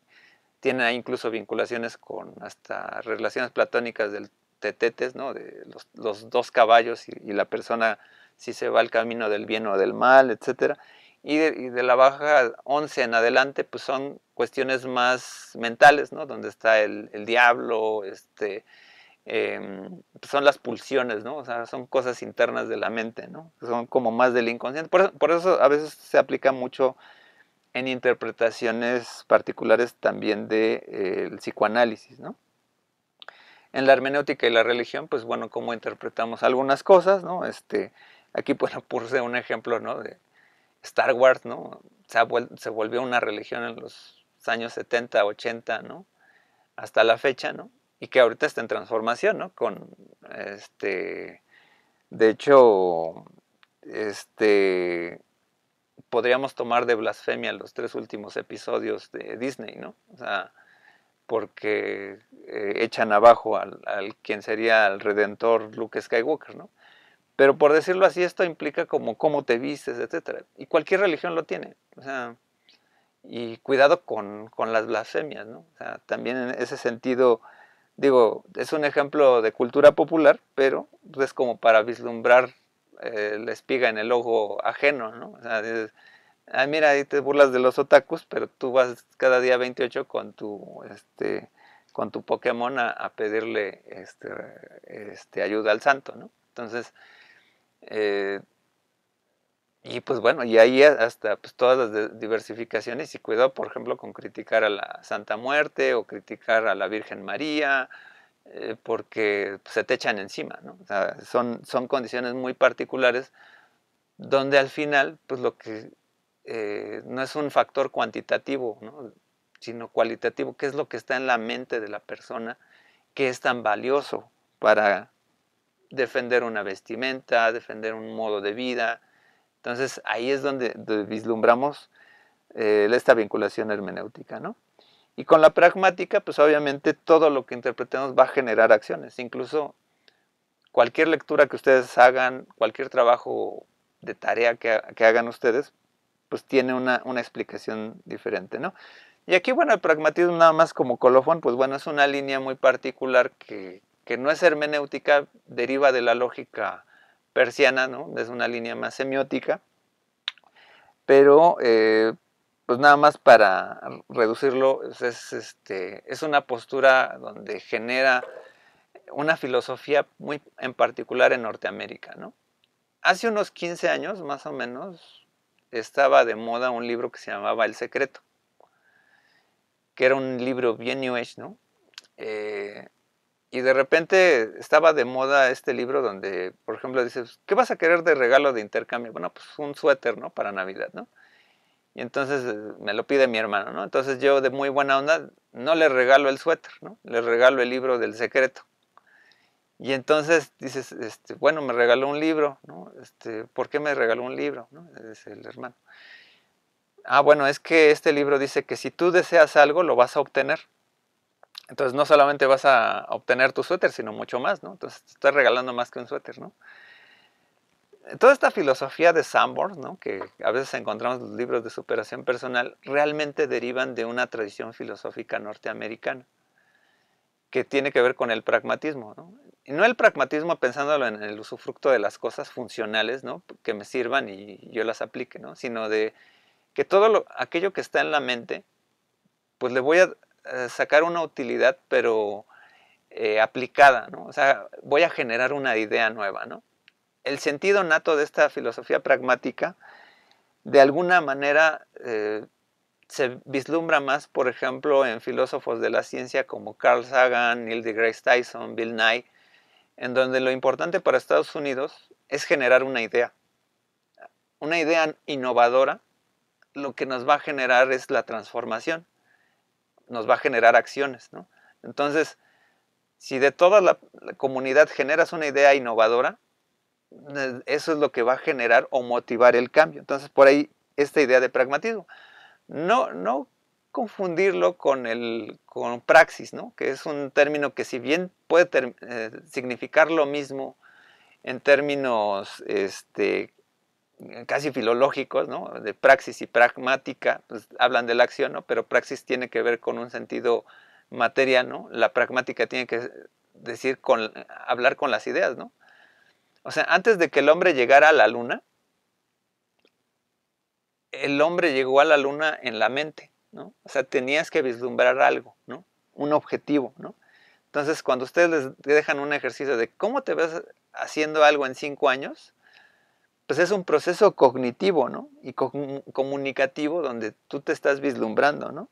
tiene incluso vinculaciones con hasta relaciones platónicas del tetetes, ¿no? De los, dos caballos y, y, la persona si se va al camino del bien o del mal, etcétera y de, la baja 11 en adelante, pues son cuestiones más mentales, ¿no? Donde está el, diablo, este, em, pues, son las pulsiones, ¿no? O sea, son cosas internas de la mente, ¿no? Son como más del inconsciente. Por, eso a veces se aplica mucho en interpretaciones particulares también del de, eh, psicoanálisis, ¿no? En la hermenéutica y la religión, pues bueno, cómo interpretamos algunas cosas, ¿no? Este, aquí, bueno, puse un ejemplo, ¿no? Star Wars, ¿no? Se, volvió una religión en los años 70, 80, ¿no? Hasta la fecha, ¿no? Y que ahorita está en transformación, ¿no? Con este. De hecho, este. Podríamos tomar de blasfemia los tres últimos episodios de Disney, ¿no? O sea, porque eh, echan abajo al, al, quien sería el redentor Luke Skywalker, ¿no? Pero por decirlo así, esto implica como cómo te vistes, etc. Y cualquier religión lo tiene. y cuidado con, las blasfemias, ¿no? O sea, también en ese sentido, digo, es un ejemplo de cultura popular, pero es como para vislumbrar eh, la espiga en el ojo ajeno, ¿no? O sea, dices, ah, mira, ahí te burlas de los otakus, pero tú vas cada día 28 con tu, este, con tu Pokémon a, pedirle este, este, ayuda al santo, ¿no? Entonces, eh, y pues bueno, y ahí hasta pues, todas las diversificaciones y cuidado, por ejemplo, con criticar a la Santa Muerte o criticar a la Virgen María, eh, porque pues, se te echan encima, ¿no? son, son condiciones muy particulares donde al final, pues lo que eh, no es un factor cuantitativo, sino cualitativo, qué es lo que está en la mente de la persona, que es tan valioso para defender una vestimenta, defender un modo de vida. Entonces ahí es donde, vislumbramos eh, esta vinculación hermenéutica, ¿no? Y con la pragmática, pues obviamente todo lo que interpretemos va a generar acciones. Incluso cualquier lectura que ustedes hagan, cualquier trabajo de tarea que, hagan ustedes, pues tiene una, una, explicación diferente, ¿no? Y aquí, bueno, el pragmatismo nada más como colofón, pues bueno, es una línea muy particular que, que no es hermenéutica, deriva de la lógica persiana, ¿no? es una línea más semiótica, pero eh, pues nada más para reducirlo, pues es, este, es una postura donde genera una filosofía muy en particular en Norteamérica. ¿no? Hace unos 15 años, más o menos, estaba de moda un libro que se llamaba El Secreto, que era un libro bien New Age, ¿no? Eh, y de repente estaba de moda este libro donde, por ejemplo, dices, ¿qué vas a querer de regalo de intercambio? Bueno, pues un suéter, ¿no? Para Navidad, ¿no? Y entonces eh, me lo pide mi hermano, ¿no? Entonces yo de muy buena onda no le regalo el suéter, ¿no? Le regalo el libro del secreto. Y entonces dices, este, bueno, me regaló un libro, ¿no? Este, ¿Por qué me regaló un libro? ¿no? Es el hermano. Ah, bueno, es que este libro dice que si tú deseas algo, lo vas a obtener. Entonces no solamente vas a obtener tu suéter, sino mucho más, ¿no? Entonces te estás regalando más que un suéter, ¿no? Toda esta filosofía de Sambor, ¿no? que a veces encontramos los libros de superación personal, realmente derivan de una tradición filosófica norteamericana que tiene que ver con el pragmatismo. ¿no? Y no el pragmatismo pensándolo en el usufructo de las cosas funcionales, ¿no? que me sirvan y yo las aplique, ¿no? sino de que todo lo, aquello que está en la mente, pues le voy a eh, sacar una utilidad, pero eh, aplicada, ¿no? O sea, voy a generar una idea nueva, ¿no? El sentido nato de esta filosofía pragmática, de alguna manera, eh, se vislumbra más, por ejemplo, en filósofos de la ciencia como Carl Sagan, Neil deGrasse Tyson, Bill Nye, en donde lo importante para Estados Unidos es generar una idea, una idea innovadora, lo que nos va a generar es la transformación nos va a generar acciones. ¿no? Entonces, si de toda la, comunidad generas una idea innovadora, eso es lo que va a generar o motivar el cambio. Entonces, por ahí esta idea de pragmatismo. No, no confundirlo con, el, praxis, ¿no? que es un término que si bien puede eh, significar lo mismo en términos este, casi filológicos, ¿no? de praxis y pragmática, pues, hablan de la acción, ¿no? pero praxis tiene que ver con un sentido material, ¿no? la pragmática tiene que decir con, hablar con las ideas. ¿no? O sea, antes de que el hombre llegara a la luna, el hombre llegó a la luna en la mente, ¿no? O sea, tenías que vislumbrar algo, ¿no? Un objetivo, ¿no? Entonces, cuando ustedes les dejan un ejercicio de cómo te ves haciendo algo en cinco años, pues es un proceso cognitivo, ¿no? Y comunicativo donde tú te estás vislumbrando, ¿no?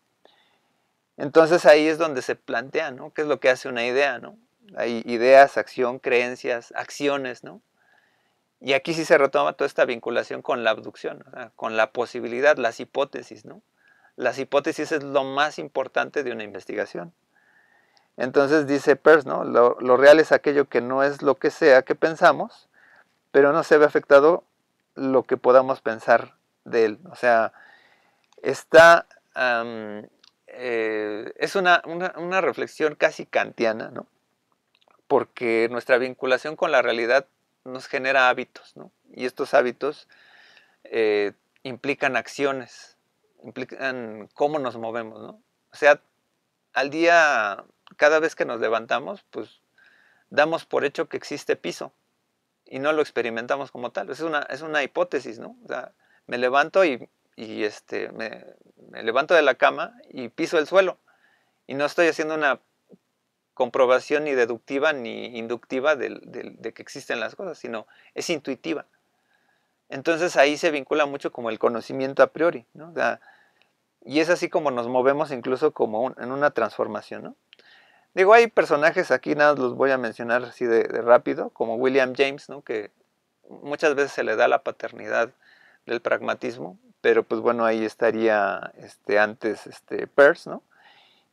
Entonces ahí es donde se plantea, ¿no? ¿Qué es lo que hace una idea, ¿no? Hay ideas, acción, creencias, acciones, ¿no? Y aquí sí se retoma toda esta vinculación con la abducción, con la posibilidad, las hipótesis, ¿no? Las hipótesis es lo más importante de una investigación. Entonces dice Peirce, ¿no? lo real es aquello que no es lo que sea que pensamos, pero no se ve afectado lo que podamos pensar de él. O sea, está... Eh, es una, reflexión casi kantiana, Porque nuestra vinculación con la realidad nos genera hábitos, ¿no? Y estos hábitos eh, implican acciones, implican cómo nos movemos, O sea, al día, cada vez que nos levantamos, pues damos por hecho que existe piso, y no lo experimentamos como tal. Es una, es una hipótesis, ¿no? O sea, me levanto y, este, me, levanto de la cama y piso el suelo. Y no estoy haciendo una comprobación ni deductiva ni inductiva de, que existen las cosas, sino es intuitiva. Entonces ahí se vincula mucho como el conocimiento a priori, ¿no? y es así como nos movemos incluso como en una transformación, ¿no? Digo, hay personajes aquí, nada los voy a mencionar así de, rápido, como William James, ¿no? que muchas veces se le da la paternidad del pragmatismo, pero pues bueno, ahí estaría este, antes este, Peirce, ¿no?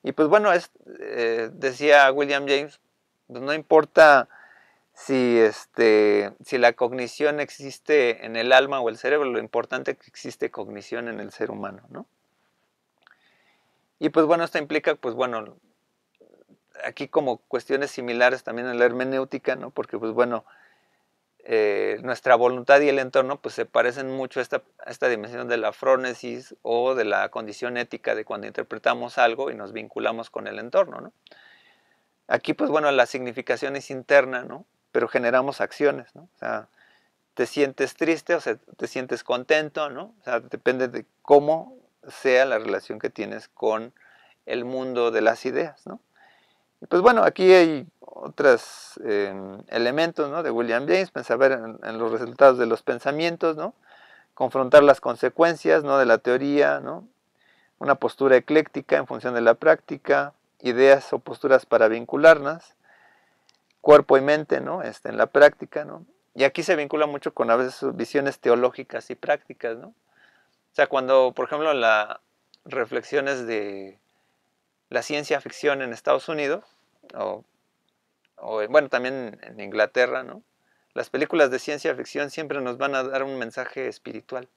Y pues bueno, es, eh, decía William James, pues, no importa si, este, si la cognición existe en el alma o el cerebro, lo importante es que existe cognición en el ser humano, ¿no? Y pues bueno, esto implica, pues bueno, aquí como cuestiones similares también en la hermenéutica, ¿no? Porque pues bueno, eh, nuestra voluntad y el entorno pues se parecen mucho a esta, esta dimensión de la frónesis o de la condición ética de cuando interpretamos algo y nos vinculamos con el entorno, ¿no? Aquí pues bueno, la significación es interna, ¿no? Pero generamos acciones, ¿no? O sea, te sientes triste o te sientes contento, ¿no? O sea, depende de cómo sea la relación que tienes con el mundo de las ideas, ¿no? pues bueno, aquí hay otros em, elementos ¿no? de William James, pensar pues, en, los resultados de los pensamientos, ¿no? confrontar las consecuencias ¿no? de la teoría, ¿no? una postura ecléctica en función de la práctica, ideas o posturas para vincularlas, cuerpo y mente ¿no? este, en la práctica. ¿no? Y aquí se vincula mucho con a veces visiones teológicas y prácticas. ¿no? O sea, cuando, por ejemplo, las reflexiones de la ciencia ficción en Estados Unidos, o, bueno, también en Inglaterra, ¿no? Las películas de ciencia ficción siempre nos van a dar un mensaje espiritual.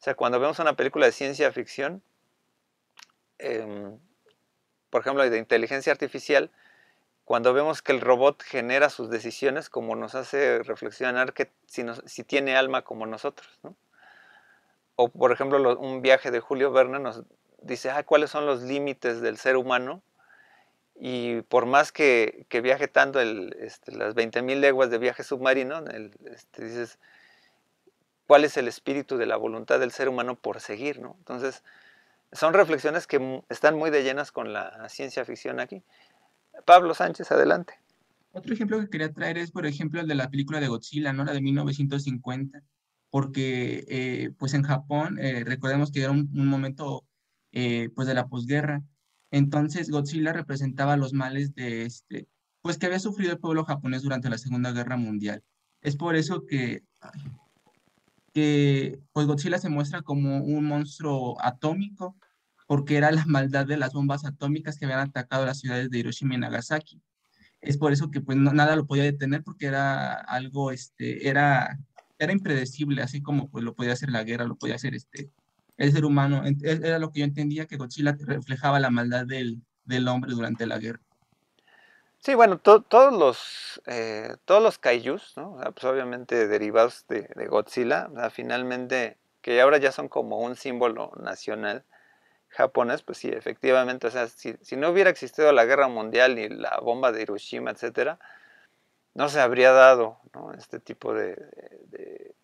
O sea, cuando vemos una película de ciencia ficción, em, por ejemplo, de inteligencia artificial, cuando vemos que el robot genera sus decisiones, como nos hace reflexionar que si, tiene alma como nosotros, ¿no? O por ejemplo, un viaje de Julio Verne nos dice, ah, ¿cuáles son los límites del ser humano? Y por más que, que viaje tanto este, las 20.000 leguas de viaje submarino, este, dices, ¿cuál es el espíritu de la voluntad del ser humano por seguir? ¿no? Entonces, son reflexiones que están muy de llenas con la ciencia ficción aquí. Pablo Sánchez, adelante. Otro ejemplo que quería traer es, por ejemplo, el de la película de Godzilla, ¿no? La de 1950, porque eh, pues en Japón, eh, recordemos que era un momento eh, pues de la posguerra. Entonces Godzilla representaba los males de este, pues que había sufrido el pueblo japonés durante la Segunda Guerra Mundial. Es por eso que, que pues Godzilla se muestra como un monstruo atómico, porque era la maldad de las bombas atómicas que habían atacado las ciudades de Hiroshima y Nagasaki. Es por eso que pues nada lo podía detener porque era algo, este, era, era impredecible, así como pues lo podía hacer la guerra, lo podía hacer este, el ser humano. E, era lo que yo entendía que Godzilla reflejaba la maldad del, hombre durante la guerra. Sí, bueno, todos los eh, todos los kaijus, ¿no? pues obviamente derivados de, Godzilla, finalmente, que ahora ya son como un símbolo nacional japonés, pues sí, efectivamente, o sea, si, no hubiera existido la guerra mundial ni la bomba de Hiroshima, etcétera, no se habría dado este tipo de, de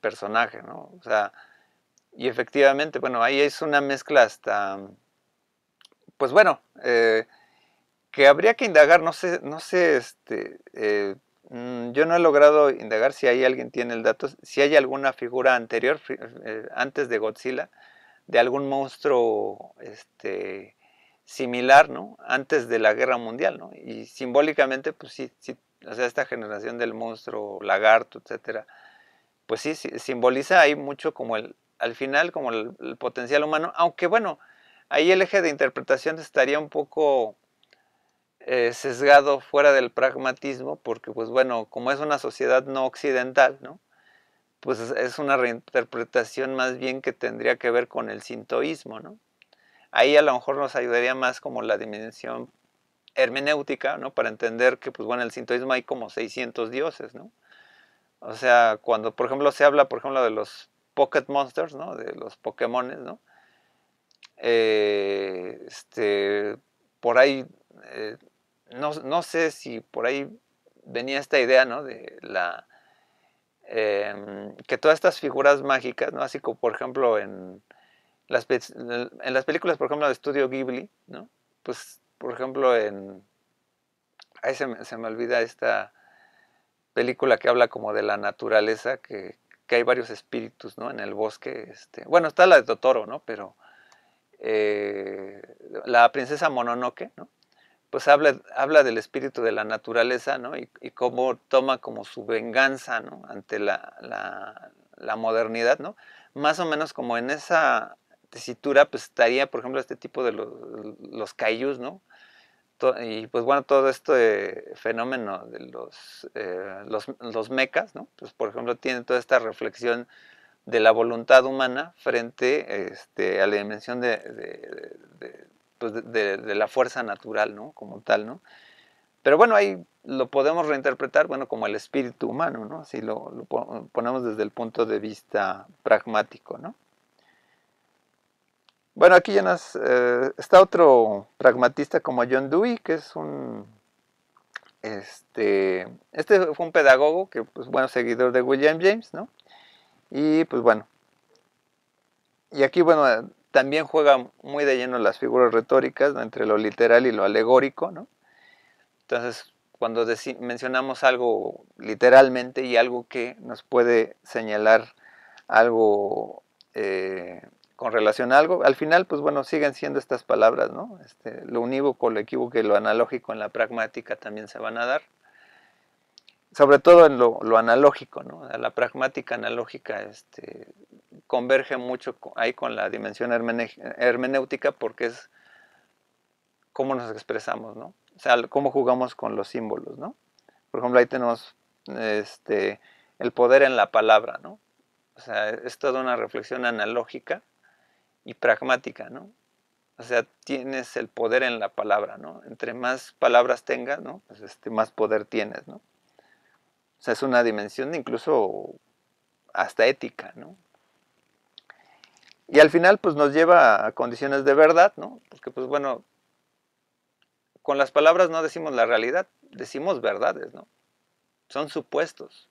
personaje, ¿no? O sea, y efectivamente, bueno, ahí es una mezcla hasta, pues bueno, eh, que habría que indagar, no sé, no sé, este, eh, mm, yo no he logrado indagar si hay alguien tiene el dato, si hay alguna figura anterior, eh, antes de Godzilla, de algún monstruo este, similar, ¿no? Antes de la guerra mundial, ¿no? Y simbólicamente, pues sí, sí, o sea, esta generación del monstruo, lagarto, etcétera, pues sí, sí simboliza ahí mucho como el, al final como el, potencial humano, aunque bueno, ahí el eje de interpretación estaría un poco eh, sesgado fuera del pragmatismo, porque pues bueno, como es una sociedad no occidental, ¿no? pues es una reinterpretación más bien que tendría que ver con el sintoísmo, ¿no? Ahí a lo mejor nos ayudaría más como la dimensión hermenéutica, ¿no? Para entender que, pues bueno, en el sintoísmo hay como 600 dioses, ¿no? O sea, cuando, por ejemplo, se habla, por ejemplo, de los Pocket Monsters, ¿no? De los Pokémones, ¿no? Eh, este, por ahí, eh, no, sé si por ahí venía esta idea, ¿no? De la... Em, que todas estas figuras mágicas, ¿no? Así como, por ejemplo, en las, en las películas, por ejemplo, de Estudio Ghibli, ¿no? Pues, por ejemplo, en... Ahí se me olvida esta película que habla como de la naturaleza, que, que hay varios espíritus, ¿no? En el bosque, este, bueno, está la de Totoro, ¿no? Pero eh, la princesa Mononoke, Pues habla, habla del espíritu de la naturaleza, Y, cómo toma como su venganza, Ante la, modernidad, ¿no? Más o menos como en esa tesitura, pues estaría, por ejemplo, este tipo de los, los ¿no? y pues bueno, todo este fenómeno de eh, los, los, mecas, ¿no? Pues por ejemplo, tiene toda esta reflexión de la voluntad humana frente este, a la dimensión pues, de, la fuerza natural, ¿no? Como tal, ¿no? Pero bueno, ahí lo podemos reinterpretar, bueno, como el espíritu humano, ¿no? Si lo ponemos desde el punto de vista pragmático, ¿no? Bueno, aquí ya eh, está otro pragmatista como John Dewey, que es un... Este, este fue un pedagogo, que pues bueno, seguidor de William James, ¿no? Y pues bueno. Y aquí, bueno, también juega muy de lleno las figuras retóricas, entre lo literal y lo alegórico, ¿no? Entonces, cuando mencionamos algo literalmente y algo que nos puede señalar algo eh, con relación a algo. Al final, pues bueno, siguen siendo estas palabras, ¿no? Este, lo unívoco, lo equívoco y lo analógico en la pragmática también se van a dar. Sobre todo en lo, analógico, ¿no? La pragmática analógica este, converge mucho ahí con la dimensión hermenéutica porque es cómo nos expresamos, ¿no? O sea, cómo jugamos con los símbolos, ¿no? Por ejemplo, ahí tenemos este, el poder en la palabra, ¿no? O sea, es toda una reflexión analógica y pragmática, ¿no? O sea, tienes el poder en la palabra, ¿no? Entre más palabras tengas, ¿no? Pues este, más poder tienes, ¿no? O sea, es una dimensión incluso hasta ética, ¿no? Y al final, pues nos lleva a condiciones de verdad, ¿no? Porque, pues bueno, con las palabras no decimos la realidad, decimos verdades, ¿no? Son supuestos.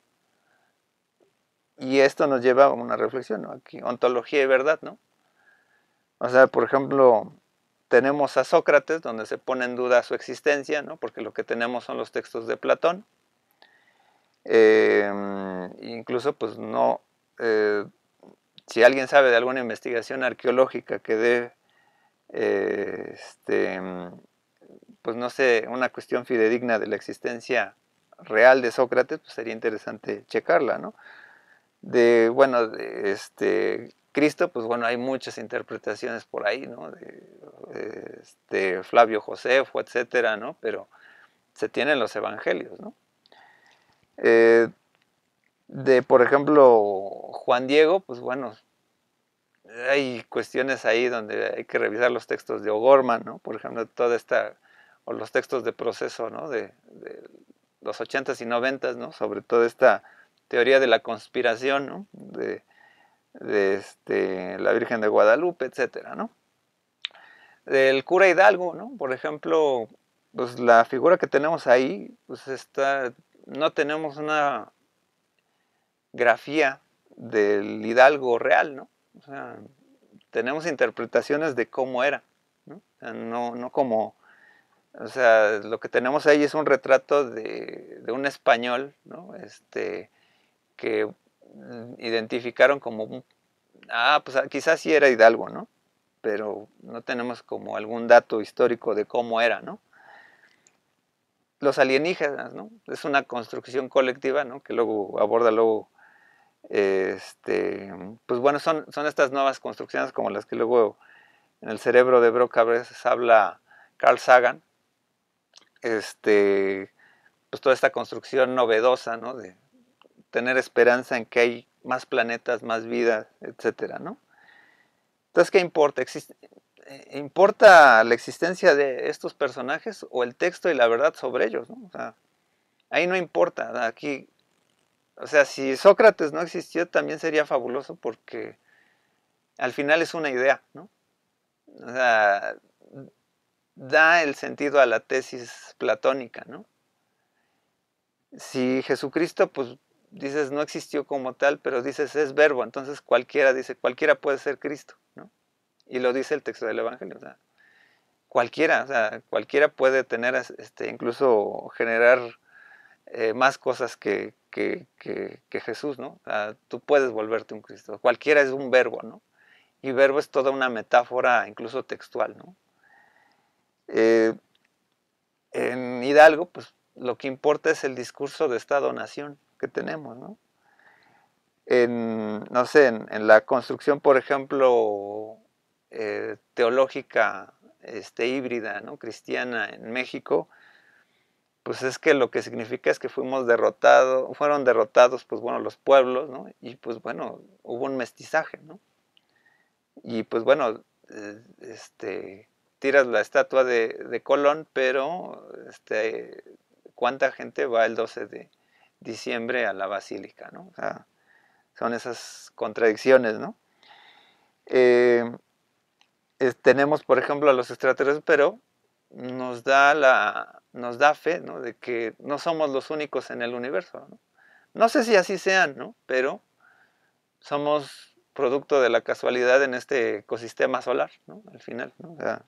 Y esto nos lleva a una reflexión, ¿no? Aquí, ontología y verdad, ¿no? O sea, por ejemplo, tenemos a Sócrates, donde se pone en duda su existencia, porque lo que tenemos son los textos de Platón. Em, incluso, pues no, eh, si alguien sabe de alguna investigación arqueológica que dé, eh, este, mm, pues no sé, una cuestión fidedigna de la existencia real de Sócrates, pues sería interesante checarla, ¿no? De, bueno, este, Cristo, pues bueno, hay muchas interpretaciones por ahí, ¿no? De, este, Flavio Josefo, etcétera, ¿no? Pero se tienen los evangelios, ¿no? Eh, de, por ejemplo, Juan Diego, pues bueno, hay cuestiones ahí donde hay que revisar los textos de O'Gorman, ¿no? Por ejemplo, toda esta, o los textos de proceso, ¿no? De, los ochentas y noventas, ¿no? Sobre toda esta teoría de la conspiración, ¿no? De, de este, la Virgen de Guadalupe, etcétera, ¿no? Del cura Hidalgo, ¿no? Por ejemplo, pues la figura que tenemos ahí, pues está, no tenemos una grafía del Hidalgo real, ¿no? tenemos interpretaciones de cómo era, ¿no? no, como, lo que tenemos ahí es un retrato de, un español, Este, que Mm, identificaron como, ah, pues ah, quizás sí era Hidalgo, ¿no? Pero no tenemos como algún dato histórico de cómo era, ¿no? Los alienígenas, ¿no? Es una construcción colectiva, ¿no? Que luego aborda luego, este, pues bueno, son, son estas nuevas construcciones como las que luego en el cerebro de Broca a veces habla Carl Sagan, este, pues toda esta construcción novedosa, ¿no? De, tener esperanza en que hay más planetas, más vida, etcétera, Entonces, ¿qué importa? Eh, ¿Importa la existencia de estos personajes o el texto y la verdad sobre ellos? ahí no importa. Aquí, o sea, si Sócrates no existió, también sería fabuloso porque al final es una idea, ¿no? O sea, da el sentido a la tesis platónica, ¿no? Si Jesucristo, pues dices no existió como tal, pero dices es verbo, entonces cualquiera dice, cualquiera puede ser Cristo, ¿no? Y lo dice el texto del Evangelio, cualquiera, o sea, cualquiera puede tener, este, incluso generar eh, más cosas que, Jesús, ¿no? tú puedes volverte un Cristo, cualquiera es un verbo, ¿no? Y verbo es toda una metáfora, incluso textual, ¿no? Eh, en Hidalgo, pues lo que importa es el discurso de esta donación tenemos, ¿no? En, no sé, en, la construcción, por ejemplo, eh, teológica este, híbrida, ¿no? cristiana en México, pues es que lo que significa es que fuimos derrotados, fueron derrotados, pues bueno, los pueblos, ¿no? Y pues bueno, hubo un mestizaje, ¿no? Y pues bueno, eh, este, tiras la estatua de, de Colón, pero este, ¿cuánta gente va el 12 de, diciembre a la basílica, ¿no? O sea, son esas contradicciones, ¿no? Eh, tenemos, por ejemplo, a los extraterrestres, pero nos da, la, nos da fe ¿no? de que no somos los únicos en el universo. ¿no? no sé si así sean, ¿no? pero somos producto de la casualidad en este ecosistema solar, ¿no? al final. ¿no? O sea,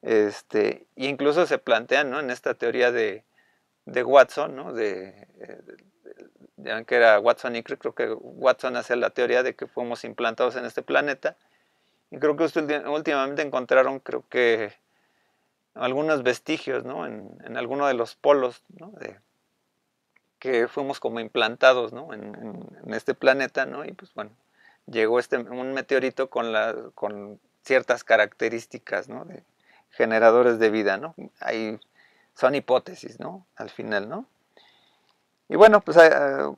este, incluso se plantean ¿no? en esta teoría de de Watson, ¿no? Eh, de, de, que era Watson y creo que Watson hacía la teoría de que fuimos implantados en este planeta. Y creo que últimamente encontraron, creo que algunos vestigios, ¿no? En, alguno de los polos, ¿no? De, que fuimos como implantados, ¿no? En, este planeta, ¿no? Y pues bueno, llegó este, un meteorito con, con ciertas características, ¿no? De generadores de vida, ¿no? Hay son hipótesis, ¿no? Al final, ¿no? Y bueno, pues ah, ah,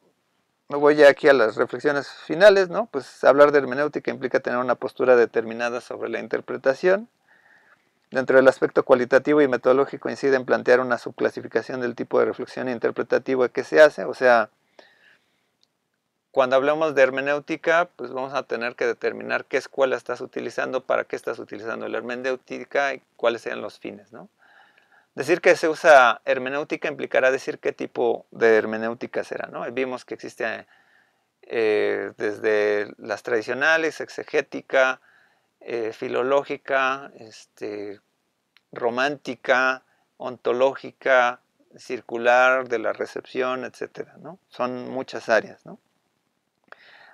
me voy ya aquí a las reflexiones finales, ¿no? Pues hablar de hermenéutica implica tener una postura determinada sobre la interpretación. Dentro del aspecto cualitativo y metodológico incide en plantear una subclasificación del tipo de reflexión interpretativa que se hace, o sea, cuando hablamos de hermenéutica, pues vamos a tener que determinar qué escuela estás utilizando, para qué estás utilizando la hermenéutica y cuáles sean los fines, ¿no? Decir que se usa hermenéutica implicará decir qué tipo de hermenéutica será, ¿no? Vimos que existe eh, desde las tradicionales, exegética, eh, filológica, este, romántica, ontológica, circular, de la recepción, etc. Son muchas áreas.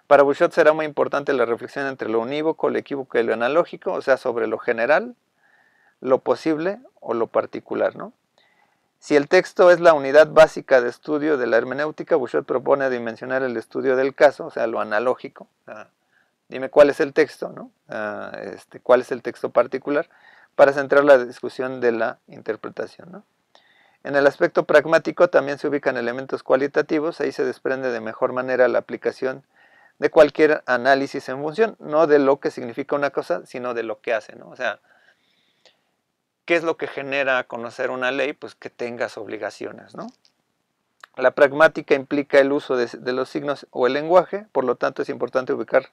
Para Bouchot será muy importante la reflexión entre lo unívoco, lo equívoco y lo analógico, o sea, sobre lo general, lo posible o lo particular, ¿no? Si el texto es la unidad básica de estudio de la hermenéutica, Bouchot propone dimensionar el estudio del caso, o sea, lo analógico. dime cuál es el texto, ¿no? Ah, este, cuál es el texto particular, para centrar la discusión de la interpretación, ¿no? En el aspecto pragmático también se ubican elementos cualitativos, ahí se desprende de mejor manera la aplicación de cualquier análisis en función, no de lo que significa una cosa, sino de lo que hace, ¿no? O sea, ¿Qué es lo que genera conocer una ley? Pues que tengas obligaciones, ¿no? La pragmática implica el uso de, los signos o el lenguaje, por lo tanto es importante ubicar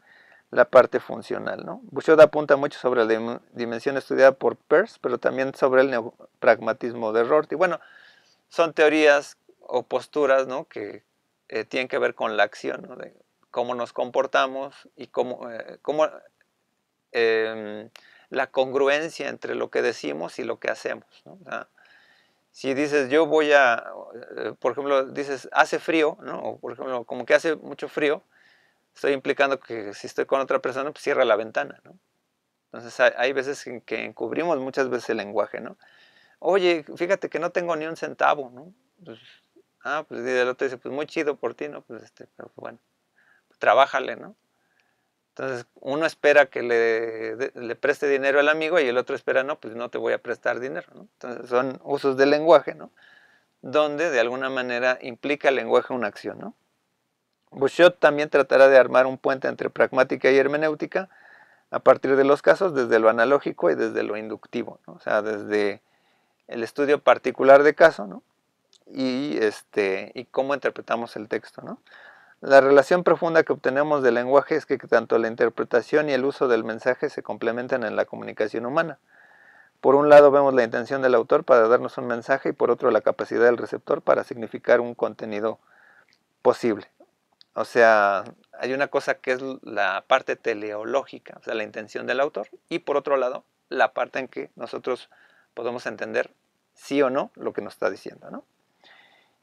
la parte funcional. ¿no? apunta mucho sobre la dimensión estudiada por Peirce, pero también sobre el pragmatismo de Rorty. Bueno, son teorías o posturas ¿no? que eh, tienen que ver con la acción, ¿no? de cómo nos comportamos y cómo, eh, em, la congruencia entre lo que decimos y lo que hacemos. si dices, yo voy a, eh, por ejemplo, dices, hace frío, O por ejemplo, como que hace mucho frío, estoy implicando que si estoy con otra persona, pues cierra la ventana, Entonces hay, veces en que encubrimos muchas veces el lenguaje, Oye, fíjate que no tengo ni un centavo, pues, ah, pues el otro dice, pues muy chido por ti, ¿no? Pues este, pero bueno, pues, trabájale, ¿no? Entonces, uno espera que le, preste dinero al amigo y el otro espera, no, pues no te voy a prestar dinero. ¿no? Entonces, son usos del lenguaje, ¿no? Donde de alguna manera implica el lenguaje una acción, ¿no? Bouchot también tratará de armar un puente entre pragmática y hermenéutica a partir de los casos desde lo analógico y desde lo inductivo, ¿no? o sea, desde el estudio particular de caso, ¿no? Y, este, y cómo interpretamos el texto, ¿no? La relación profunda que obtenemos del lenguaje es que tanto la interpretación y el uso del mensaje se complementan en la comunicación humana. Por un lado vemos la intención del autor para darnos un mensaje y por otro la capacidad del receptor para significar un contenido posible. O sea, hay una cosa que es la parte teleológica, o sea, la intención del autor, y por otro lado, la parte en que nosotros podemos entender sí o no lo que nos está diciendo, ¿no?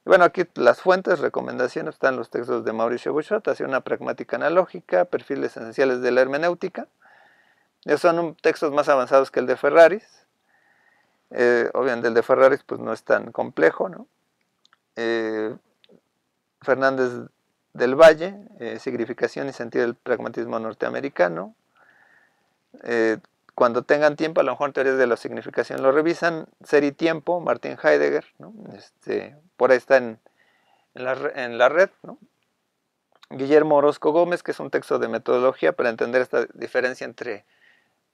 Bueno, aquí las fuentes, recomendaciones, están los textos de Mauricio Bouchot, hacia una pragmática analógica, perfiles esenciales de la hermenéutica. Son textos más avanzados que el de Ferraris. Eh, obviamente el de Ferraris pues, no es tan complejo. Eh, Fernández del Valle, eh, Significación y sentido del pragmatismo norteamericano. cuando tengan tiempo, a lo mejor teorías de la significación lo revisan. Ser y tiempo, Martin Heidegger. ¿no? Este, por ahí está en, la, red. Guillermo Orozco Gómez, que es un texto de metodología para entender esta diferencia entre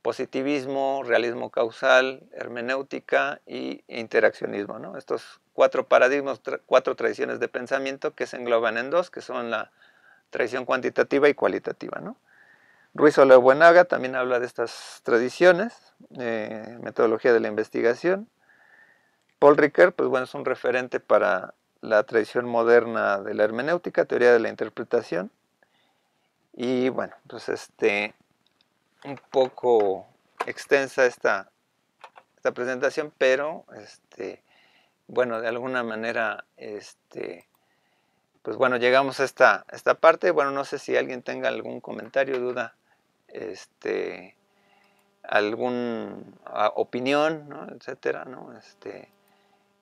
positivismo, realismo causal, hermenéutica e interaccionismo. Estos cuatro paradigmas, cuatro tradiciones de pensamiento que se engloban en dos, que son la tradición cuantitativa y cualitativa. ¿no? Ruiz Buenaga también habla de estas tradiciones, eh, metodología de la investigación. Paul Ricker, pues bueno, es un referente para la tradición moderna de la hermenéutica, teoría de la interpretación. Y bueno, pues este, un poco extensa esta, esta presentación, pero este, bueno, de alguna manera, este, pues bueno, llegamos a esta, esta parte. Bueno, no sé si alguien tenga algún comentario, duda, este, alguna ah, opinión, ¿no? etcétera, ¿no? Este,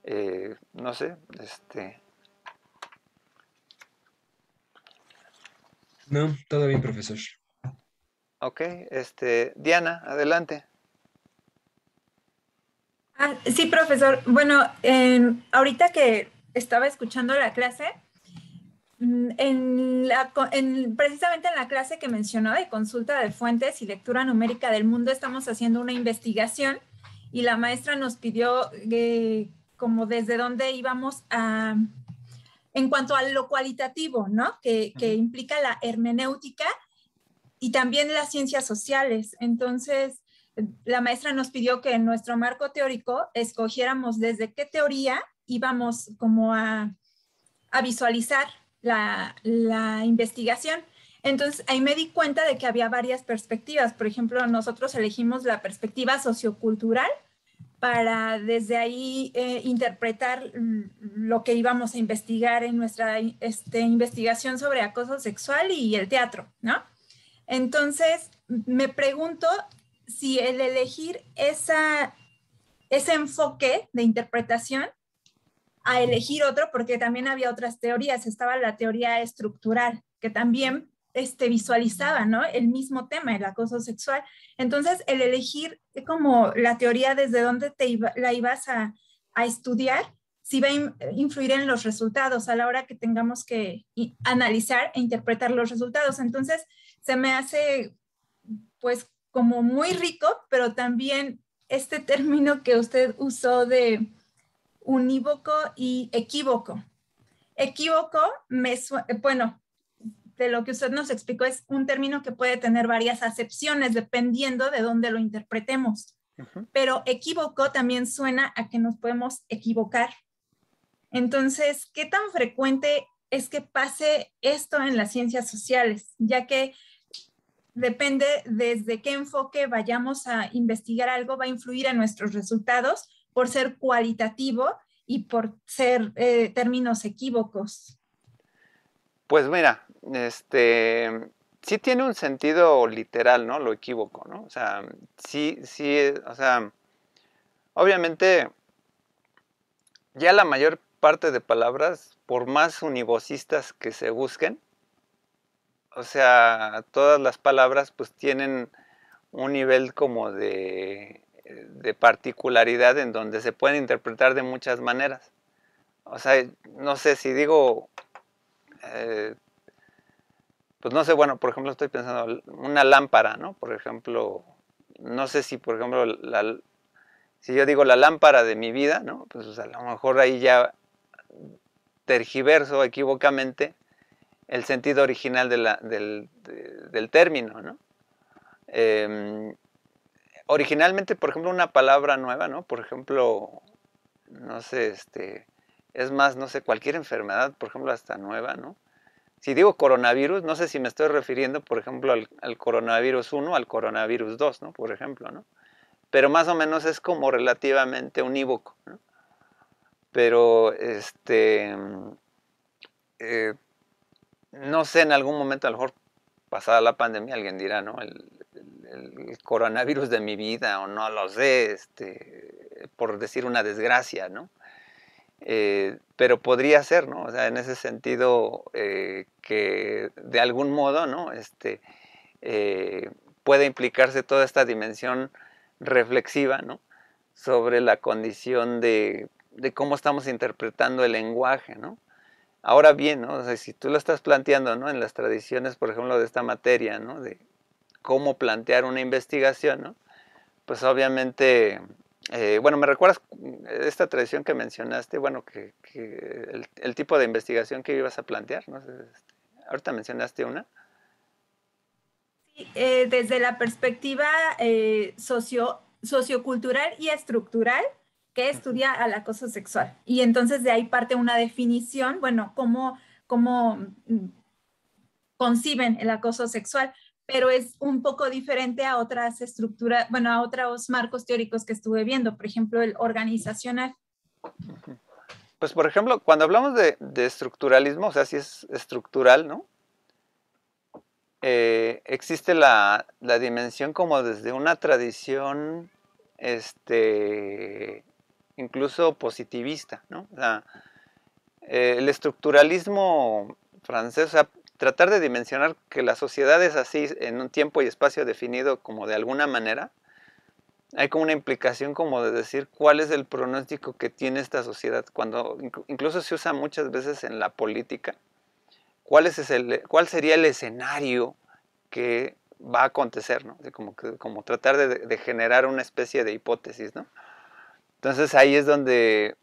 eh, no sé, este... No, todo bien, profesor. Ok, este, Diana, adelante. Ah, sí, profesor. Bueno, em, ahorita que estaba escuchando la clase, mm, en precisamente en la clase que mencionó de consulta de fuentes y lectura numérica del mundo, estamos haciendo una investigación y la maestra nos pidió que eh, como desde dónde íbamos a, en cuanto a lo cualitativo, ¿no? Que, implica la hermenéutica y también las ciencias sociales. Entonces, la maestra nos pidió que en nuestro marco teórico escogiéramos desde qué teoría íbamos como a, visualizar la, la investigación. Entonces ahí me di cuenta de que había varias perspectivas. Por ejemplo, nosotros elegimos la perspectiva sociocultural, para desde ahí eh, interpretar lo que íbamos a investigar en nuestra este, investigación sobre acoso sexual y el teatro, ¿no? Entonces, me pregunto si el elegir esa, ese enfoque de interpretación a elegir otro, porque también había otras teorías, estaba la teoría estructural, que también este, visualizaba, El mismo tema, el acoso sexual. Entonces, el elegir como la teoría desde dónde te iba, la ibas a, estudiar, si va a influir en los resultados a la hora que tengamos que analizar e interpretar los resultados. Entonces, se me hace, pues, como muy rico, pero también este término que usted usó de unívoco y equívoco. Equívoco, me bueno, de lo que usted nos explicó es un término que puede tener varias acepciones dependiendo de dónde lo interpretemos. Pero equivoco también suena a que nos podemos equivocar. Entonces, ¿qué tan frecuente es que pase esto en las ciencias sociales? Ya que depende desde qué enfoque vayamos a investigar algo, va a influir en nuestros resultados por ser cualitativo y por ser eh, términos equívocos. Pues mira, este, sí tiene un sentido literal, ¿no? Lo equivoco, ¿no? O sea, sí, sí, eh, o sea, obviamente, ya la mayor parte de palabras, por más univocistas que se busquen, o sea, todas las palabras pues tienen un nivel como eh, de, particularidad en donde se pueden interpretar de muchas maneras. O sea, no sé si digo eh, pues no sé, bueno, por ejemplo, estoy pensando una lámpara, ¿no? Por ejemplo, no sé si, por ejemplo, si yo digo la lámpara de mi vida, ¿no? Pues a lo mejor ahí ya tergiverso equivocamente el sentido original del, término, ¿no? Em, originalmente, por ejemplo, una palabra nueva, ¿no? Por ejemplo, no sé, este, es más, no sé, cualquier enfermedad, por ejemplo, hasta nueva, ¿no? Si digo coronavirus, no sé si me estoy refiriendo, por ejemplo, al, coronavirus 1, al coronavirus 2, ¿no? Por ejemplo, ¿no? Pero más o menos es como relativamente unívoco, ¿no? Pero, este, eh, no sé, en algún momento, a lo mejor pasada la pandemia, alguien dirá, ¿no? El, el coronavirus de mi vida, o no lo sé, este, por decir una desgracia, ¿no? Eh, pero podría ser, ¿no? O sea, en ese sentido eh, que de algún modo, ¿no? Este, eh, puede implicarse toda esta dimensión reflexiva, ¿no? Sobre la condición de, de cómo estamos interpretando el lenguaje, ¿no? Ahora bien, ¿no? O si tú lo estás planteando, ¿no? En las tradiciones, por ejemplo, de esta materia, ¿no? De cómo plantear una investigación, ¿no? Pues obviamente eh, bueno, ¿me recuerdas mm, esta tradición que mencionaste? Bueno, que, el, tipo de investigación que ibas a plantear, ¿no? Este, ahorita mencionaste una. Eh, desde la perspectiva eh, sociocultural y estructural que estudia al acoso sexual. Y entonces de ahí parte una definición, bueno, cómo, cómo mm, conciben el acoso sexual pero es un poco diferente a otras estructuras, bueno, a otros marcos teóricos que estuve viendo, por ejemplo, el organizacional. Pues, por ejemplo, cuando hablamos de, de estructuralismo, o sea, si es estructural, ¿no? Eh, existe la, la, dimensión como desde una tradición, este, incluso positivista, ¿no? O sea, eh, el estructuralismo francés, o sea, tratar de dimensionar que la sociedad es así en un tiempo y espacio definido como de alguna manera, hay como una implicación como de decir cuál es el pronóstico que tiene esta sociedad, cuando incluso se usa muchas veces en la política, cuál, es el, cuál sería el escenario que va a acontecer, ¿no? Como, como tratar de, de generar una especie de hipótesis, ¿no? Entonces ahí es donde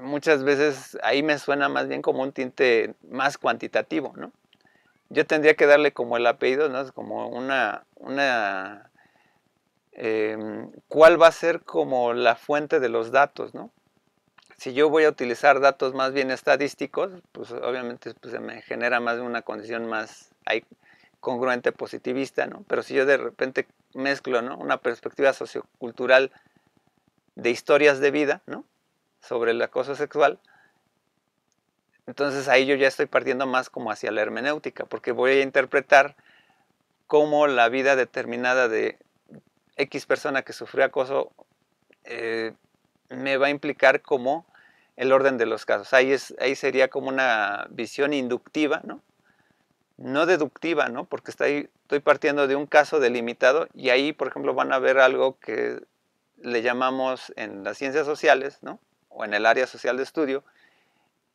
muchas veces ahí me suena más bien como un tinte más cuantitativo, ¿no? yo tendría que darle como el apellido, ¿no? Como una, una em, cuál va a ser como la fuente de los datos, ¿no? Si yo voy a utilizar datos más bien estadísticos, pues obviamente pues, se me genera más una condición más congruente positivista, ¿no? Pero si yo de repente mezclo, ¿no? Una perspectiva sociocultural de historias de vida, ¿no? Sobre el acoso sexual, entonces ahí yo ya estoy partiendo más como hacia la hermenéutica, porque voy a interpretar cómo la vida determinada de X persona que sufrió acoso eh, me va a implicar como el orden de los casos. Ahí, es, ahí sería como una visión inductiva, ¿no? No deductiva, ¿no? Porque estoy, estoy partiendo de un caso delimitado y ahí, por ejemplo, van a ver algo que le llamamos en las ciencias sociales, ¿no? O en el área social de estudio,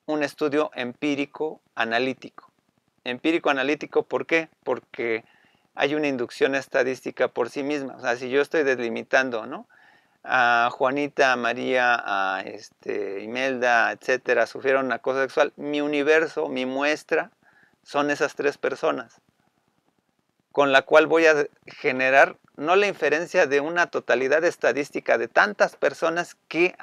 un estudio empírico analítico. Empírico analítico, ¿por qué? Porque hay una inducción estadística por sí misma. O sea, si yo estoy delimitando, ¿no? A Juanita, a María, a este, Imelda, etcétera, sufrieron una cosa sexual, mi universo, mi muestra, son esas tres personas, con la cual voy a generar no la inferencia de una totalidad estadística de tantas personas que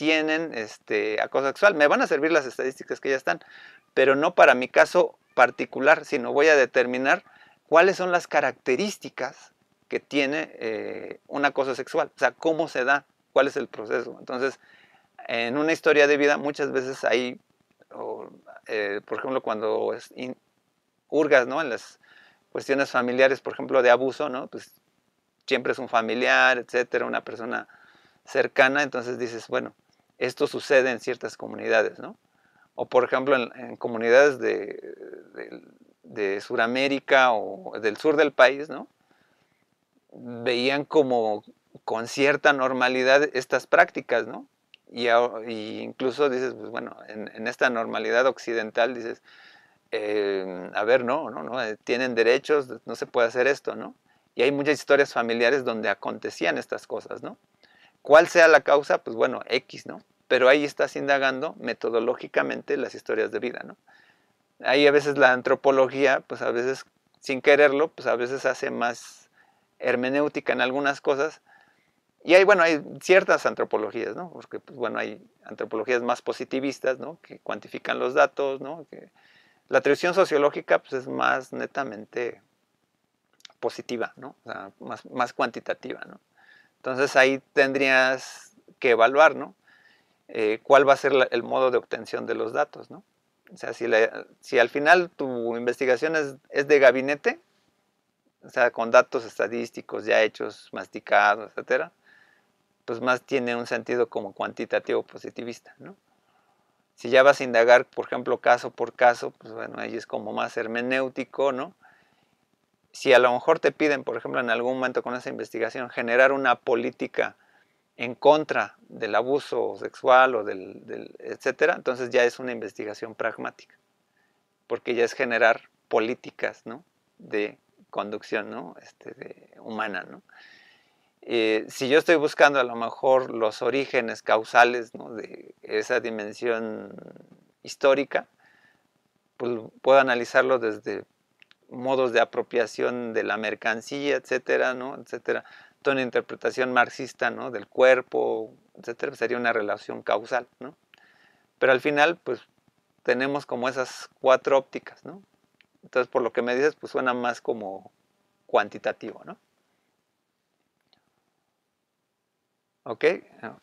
tienen este, acoso sexual. Me van a servir las estadísticas que ya están, pero no para mi caso particular, sino voy a determinar cuáles son las características que tiene eh, un acoso sexual, o sea, cómo se da, cuál es el proceso. Entonces, en una historia de vida muchas veces hay, eh, por ejemplo, cuando es hurgas ¿no? en las cuestiones familiares, por ejemplo, de abuso, ¿no? pues siempre es un familiar, etcétera, una persona cercana, entonces dices, bueno, esto sucede en ciertas comunidades, ¿no? O por ejemplo en, comunidades de, Suramérica Sudamérica o del sur del país, ¿no? Veían como con cierta normalidad estas prácticas, ¿no? Y, incluso dices, pues bueno, en, esta normalidad occidental dices, em, a ver, no, no, no, eh, tienen derechos, no se puede hacer esto, ¿no? Y hay muchas historias familiares donde acontecían estas cosas, ¿no? ¿Cuál sea la causa? Pues bueno, X, ¿no? Pero ahí estás indagando metodológicamente las historias de vida, ¿no? Ahí a veces la antropología, pues a veces sin quererlo, pues a veces hace más hermenéutica en algunas cosas. Y hay, bueno, hay ciertas antropologías, ¿no? Porque, pues bueno, hay antropologías más positivistas, ¿no? Que cuantifican los datos, ¿no? Que la tradición sociológica, pues es más netamente positiva, ¿no? O sea, más, más cuantitativa, ¿no? Entonces ahí tendrías que evaluar, ¿no? Eh, cuál va a ser el modo de obtención de los datos, ¿no? O sea, si, al final tu investigación es, es, de gabinete, o sea, con datos estadísticos ya hechos, masticados, etcétera, pues más tiene un sentido como cuantitativo positivista, ¿no? Si ya vas a indagar, por ejemplo, caso por caso, pues bueno, ahí es como más hermenéutico, ¿no? si a lo mejor te piden, por ejemplo, en algún momento con esa investigación, generar una política en contra del abuso sexual o del, etcétera, entonces ya es una investigación pragmática, porque ya es generar políticas, ¿no? De conducción, ¿no? Este, de, humana, eh, si yo estoy buscando a lo mejor los orígenes causales de esa dimensión histórica, pues puedo analizarlo desde modos de apropiación de la mercancía, etcétera, ¿no? etcétera. Toda una interpretación marxista ¿no? del cuerpo, etcétera, sería una relación causal, ¿no? Pero al final, pues tenemos como esas cuatro ópticas, ¿no? Entonces, por lo que me dices, pues suena más como cuantitativo, ¿no? ¿Ok? Ah.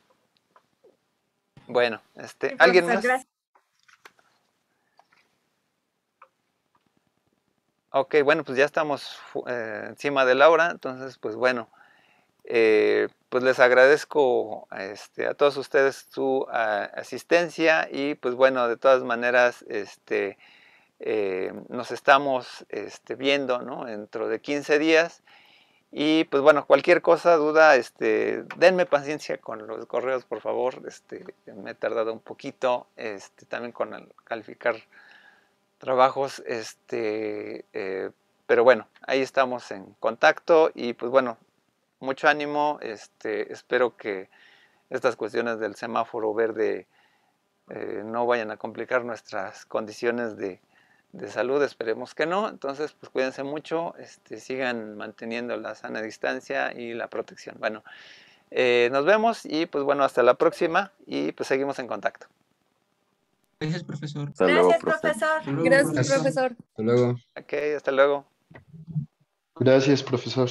Bueno, este, ¿alguien más? Ok, bueno, pues ya estamos eh, encima de la hora, entonces pues bueno, eh, pues les agradezco a, este, a todos ustedes su ah, asistencia y pues bueno, de todas maneras este, eh, nos estamos este, viendo dentro de 15 días y pues bueno, cualquier cosa, duda, este, denme paciencia con los correos por favor, este, me he tardado un poquito este, también con calificar trabajos, este, eh, pero bueno, ahí estamos en contacto y pues bueno, mucho ánimo, este, espero que estas cuestiones del semáforo verde eh, no vayan a complicar nuestras condiciones de, salud, esperemos que no, entonces pues cuídense mucho, este, sigan manteniendo la sana distancia y la protección. Bueno, eh, nos vemos y pues bueno, hasta la próxima y pues seguimos en contacto. Gracias, profesor. Gracias, profesor. Gracias, profesor. Hasta luego. Ok, hasta luego. Gracias, profesor.